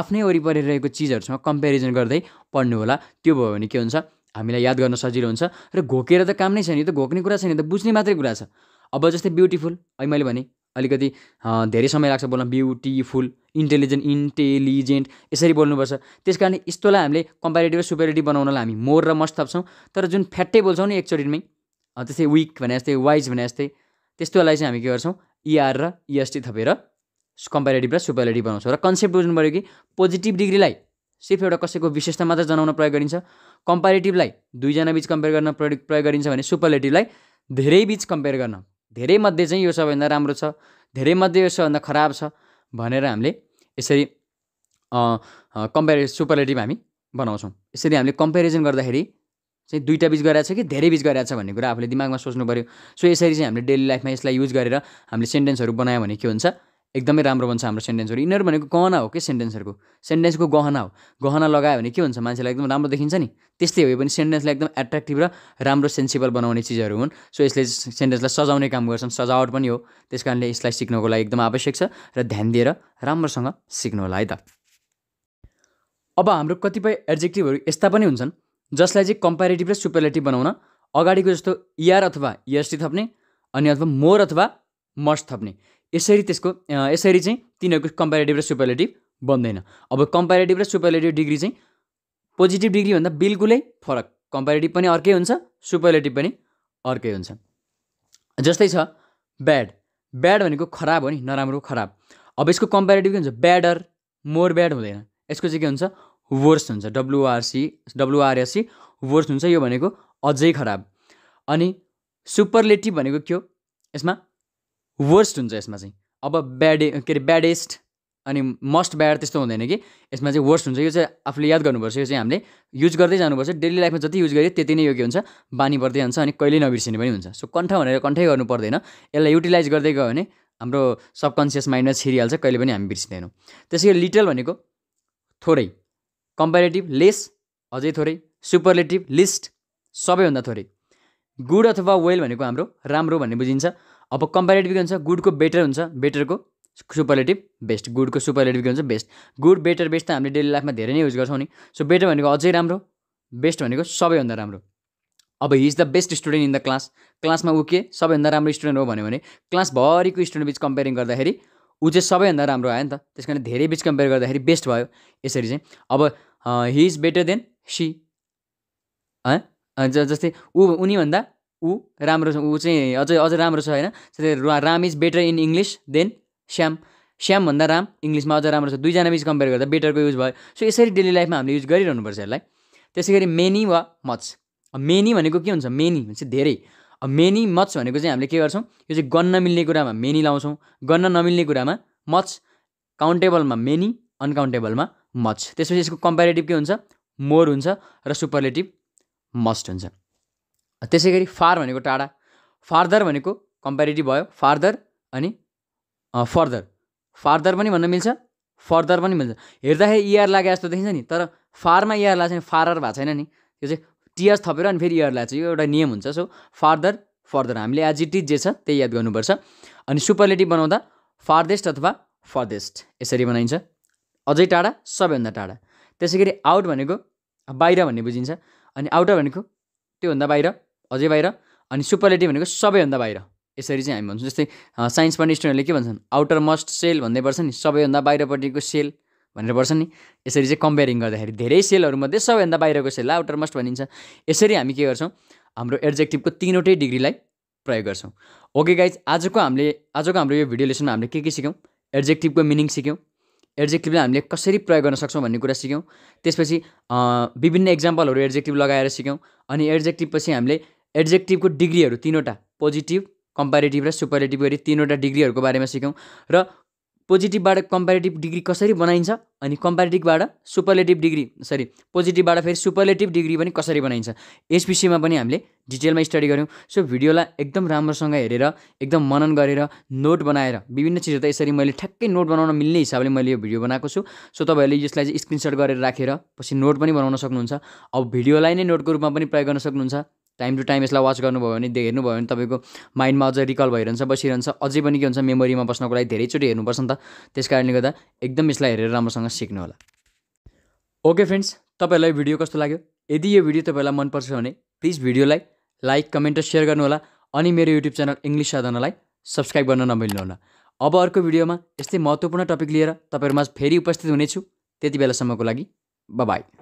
S1: आफ्नै वरिपरि रहेको चिजहरूसँग कम्पेरिजन गर्दै पढ्नु होला त्यो भयो भने के हुन्छ हामीलाई याद गर्न सजिलो हुन्छ र घोकेर त काम नै छैन नि त घोक्ने कुरा छैन त बुझ्ने मात्रै कुरा छ अब जस्तै ब्युटिफुल अहिले मैले भने अलिकति धेरै समय लाग्छ बोल्न ब्युटिफुल इन्टेलिजेन्ट इन्टेलिजेन्ट यसरी बोल्नुपर्छ त्यस कारण यस्तोलाई हामीले कम्पेरिटिभ र सुपेरिटिभ बनाउनलाई हामी मोर र मस्ट थप्छौँ तर जुन फ्याट्टै बोल्छौँ नि एकचोटिमै त्यस्तै विक भने जस्तै वाइज भने जस्तै त्यस्तोलाई चाहिँ हामी के गर्छौँ इआर e र इएसटी e थपेर कम्पेरिटिभ र सुपेरिटिभ बनाउँछौँ र कन्सेप्ट बुझ्नु पऱ्यो कि पोजिटिभ डिग्रीलाई सिर्फ एउटा कसैको विशेषता मात्र जनाउन प्रयोग गरिन्छ कम्पेरिटिभलाई दुईजना बिच कम्पेयर गर्न प्रयोग प्रयोग गरिन्छ भने सुपरलेटिभलाई धेरै बिच कम्पेयर गर्न धेरै मध्ये चाहिँ यो सबैभन्दा राम्रो छ धेरै मध्ये यो सबैभन्दा खराब छ भनेर हामीले यसरी कम्पेरि सुपरलेटिभ हामी बनाउँछौँ यसरी हामीले कम्पेरिजन गर्दाखेरि चाहिँ दुईवटा बिच गरिरहेको छ कि धेरै बिच गरिरहेको छ भन्ने कुरा आफूले दिमागमा सोच्नु पऱ्यो सो यसरी चाहिँ हामीले डेली लाइफमा यसलाई युज गरेर हामीले सेन्टेन्सहरू बनायो भने के हुन्छ एकदमै राम्रो बन्छ हाम्रो सेन्टेन्सहरू यिनीहरू भनेको गहना हो कि सेन्टेन्सहरूको सेन्टेन्सको गहना हो गहना लगायो भने के हुन्छ मान्छेलाई एकदम राम्रो देखिन्छ नि त्यस्तै हो यो पनि सेन्टेन्सलाई एकदम एट्र्याक्टिभ र राम्रो सेन्सिबल बनाउने चिजहरू हुन् सो यसले सेन्टेन्सलाई सजाउने काम गर्छन् सजावट पनि हो त्यस कारणले यसलाई सिक्नको लागि एकदम आवश्यक छ र ध्यान दिएर राम्रोसँग सिक्नु होला है त अब हाम्रो कतिपय एड्जेक्टिभहरू यस्ता पनि हुन्छन् जसलाई चाहिँ कम्पेरिटिभ र सुपरलेटिभ बनाउन अगाडिको जस्तो इयर अथवा इयर्सी थप्ने अनि अथवा मोर अथवा मस्ट थप्ने यसरी त्यसको यसरी चाहिँ तिनीहरूको कम्पेरिटिभ र सुपरलेटिभ बन्दैन अब कम्पेरिटिभ र सुपरलेटिभ डिग्री चाहिँ पोजिटिभ डिग्रीभन्दा बिल्कुलै फरक कम्पेरिटिभ पनि अर्कै हुन्छ सुपरलेटिभ पनि अर्कै हुन्छ जस्तै छ ब्याड ब्याड भनेको खराब हो नि नराम्रो खराब अब यसको कम्पेरिटिभ के हुन्छ ब्याडर मोर ब्याड हुँदैन यसको चाहिँ के हुन्छ वर्स हुन्छ डब्लुआरसी डब्लुआरएससी वर्स हुन्छ यो भनेको अझै खराब अनि सुपरलेटिभ भनेको के हो यसमा वर्स्ट हुन्छ यसमा चाहिँ अब ब्याडे के अरे ब्याडेस्ट अनि मस्ट ब्याड त्यस्तो हुँदैन कि यसमा चाहिँ वर्स्ट हुन्छ यो चाहिँ आफूले याद गर्नुपर्छ यो चाहिँ हामीले युज गर्दै जानुपर्छ डेली लाइफमा जति युज गर्यो त्यति नै योग्य हुन्छ बानी पर्दै जान्छ अनि कहिले नबिर्सिने पनि हुन्छ सो कण्ठ भनेर कण्ठै गर्नु पर्दैन यसलाई युटिलाइज गर्दै गयो भने हाम्रो सबकन्सियस माइन्डमा छिरिहाल्छ कहिले पनि हामी बिर्सिँदैनौँ त्यसै गरी लिटल भनेको थोरै कम्पेरेटिभ लेस अझै थोरै सुपरलेटिभ लिस्ट सबैभन्दा थोरै गुड अथवा वेल भनेको हाम्रो राम्रो भन्ने बुझिन्छ अब कम्पेरिटिभ के हुन्छ गुडको बेटर हुन्छ बेटरको सुपरलेटिभ बेस्ट गुडको सुपरलेटिभ के हुन्छ बेस्ट गुड बेटर बेस्ट त हामीले डेली लाइफमा धेरै नै युज गर्छौँ नि सो बेटर भनेको अझै राम्रो बेस्ट भनेको सबैभन्दा राम्रो अब he is the best student in the class क्लासमा ऊ के सबैभन्दा राम्रो स्टुडेन्ट हो भन्यो भने क्लासभरिको स्टुडेन्ट बिच कम्पेरिङ गर्दाखेरि ऊ चाहिँ सबैभन्दा राम्रो आयो नि त त्यस कारण धेरै बिच कम्पेयर गर्दाखेरि बेस्ट भयो यसरी चाहिँ अब he is better than she जस्तै ऊ उनीभन्दा ऊ राम्रो छ ऊ चाहिँ अझै अझै राम्रो छ होइन Ram is better in English than Shyam श्यामभन्दा राम इङ्ग्लिसमा अझ राम्रो छ दुईजना बिच कम्पेयर गर्दा बेटरको युज भयो सो यसरी डेली लाइफमा हामीले युज गरिरहनुपर्छ यसलाई त्यसै गरी मेनी वा मच मेनी भनेको के हुन्छ मेनी भने चाहिँ धेरै मेनी मच भनेको चाहिँ हामीले के गर्छौँ यो चाहिँ गन्न मिल्ने कुरामा मेनी लाउँछौँ गन्न नमिल्ने कुरामा मच काउन्टेबलमा मेनी अनकाउन्टेबलमा मच त्यसपछि यसको कम्पेरिटिभ के हुन्छ मोर हुन्छ र सुपरलेटिभ मस्ट हुन्छ त्यसै गरी फार भनेको टाढा फार्दर भनेको कम्पेरिटिभ भयो फार्दर अनि फर्दर फार्दर पनि भन्न मिल्छ फर्दर पनि मिल्छ हेर्दाखेरि इयर e लागे जस्तो देखिन्छ नि तर फारमा इयर e लाग्छ फारर भएको छैन नि त्यो चाहिँ टियर्स थपेर अनि फेरि इयर e लाग्छ यो एउटा नियम हुन्छ सो फार्दर फर्दर हामीले एज इट इज जे छ त्यही याद गर्नुपर्छ अनि सुपरलेटिभ बनाउँदा फार्देस्ट अथवा फर्देस्ट यसरी बनाइन्छ अझै टाढा सबैभन्दा टाढा त्यसै गरी आउट भनेको बाहिर भन्ने बुझिन्छ अनि आउटर भनेको त्योभन्दा बाहिर अझै बाहिर अनि सुपरलेटिभ भनेको सबैभन्दा बाहिर यसरी चाहिँ हामी भन्छौँ जस्तै साइन्स पढ्ने स्टुडेन्टले के भन्छन् आउटर मस्ट सेल भन्दै पर्छ नि सबैभन्दा बाहिरपट्टिको सेल भनेर पर्छ नि यसरी चाहिँ कम्पेरिङ गर्दाखेरि धेरै सेलहरूमध्ये सबैभन्दा बाहिरको सेल आउटर मस्ट भनिन्छ यसरी हामी के गर्छौँ हाम्रो एड्जेक्टिभको तिनवटै डिग्रीलाई प्रयोग गर्छौँ ओके गाइज आजको हामीले आजको हाम्रो यो भिडियो लेसनमा हामीले के के सिक्यौँ एड्जेक्टिभको मिनिङ सिक्यौँ एड्जेक्टिभलाई हामीले कसरी प्रयोग गर्न सक्छौँ भन्ने कुरा सिक्यौँ त्यसपछि विभिन्न इक्जाम्पलहरू एड्जेक्टिभ लगाएर सिक्यौँ अनि एड्जेक्टिभ पछि हामीले एड्जेक्टिभको डिग्रीहरू तिनवटा पोजिटिभ कम्पेरिटिभ र सुपरेटिभ गरी तिनवटा डिग्रीहरूको बारेमा सिक्यौँ र पोजिटिभबाट कम्पेरेटिभ डिग्री कसरी बनाइन्छ अनि कम्पेरिटिभबाट सुपरलेटिभ डिग्री सरी पोजिटिभबाट फेरि सुपरलेटिभ डिग्री पनि कसरी बनाइन्छ यस विषयमा पनि हामीले डिटेलमा स्टडी गऱ्यौँ सो भिडियोलाई एकदम राम्रोसँग हेरेर एकदम मनन गरेर नोट बनाएर विभिन्न चिजहरू त यसरी मैले ठ्याक्कै नोट बनाउन मिल्ने हिसाबले मैले यो भिडियो बनाएको छु सो तपाईँहरूले यसलाई चाहिँ स्क्रिनसट गरेर राखेर पछि नोट पनि बनाउन सक्नुहुन्छ अब भिडियोलाई नै नोटको रूपमा पनि प्रयोग गर्न सक्नुहुन्छ टाइम टु टाइम यसलाई वाच गर्नुभयो भने हेर्नुभयो भने तपाईँको माइन्डमा अझै रिकल भइरहन्छ बसिरहन्छ अझै पनि के हुन्छ मेमोरीमा बस्नको लागि धेरैचोटि हेर्नुपर्छ नि त त्यस कारणले गर्दा एकदम यसलाई हेरेर राम्रोसँग सिक्नु होला ओके फ्रेन्ड्स तपाईँहरूलाई भिडियो कस्तो लाग्यो यदि यो भिडियो तपाईँलाई मनपर्छ भने प्लिज भिडियोलाई लाइक कमेन्ट र सेयर गर्नुहोला अनि मेरो युट्युब च्यानल इङ्ग्लिस साधनालाई सब्सक्राइब गर्न नमिल्नुहोला अब अर्को भिडियोमा यस्तै महत्त्वपूर्ण टपिक लिएर तपाईँहरूमा फेरि उपस्थित हुनेछु त्यति बेलासम्मको लागि बाई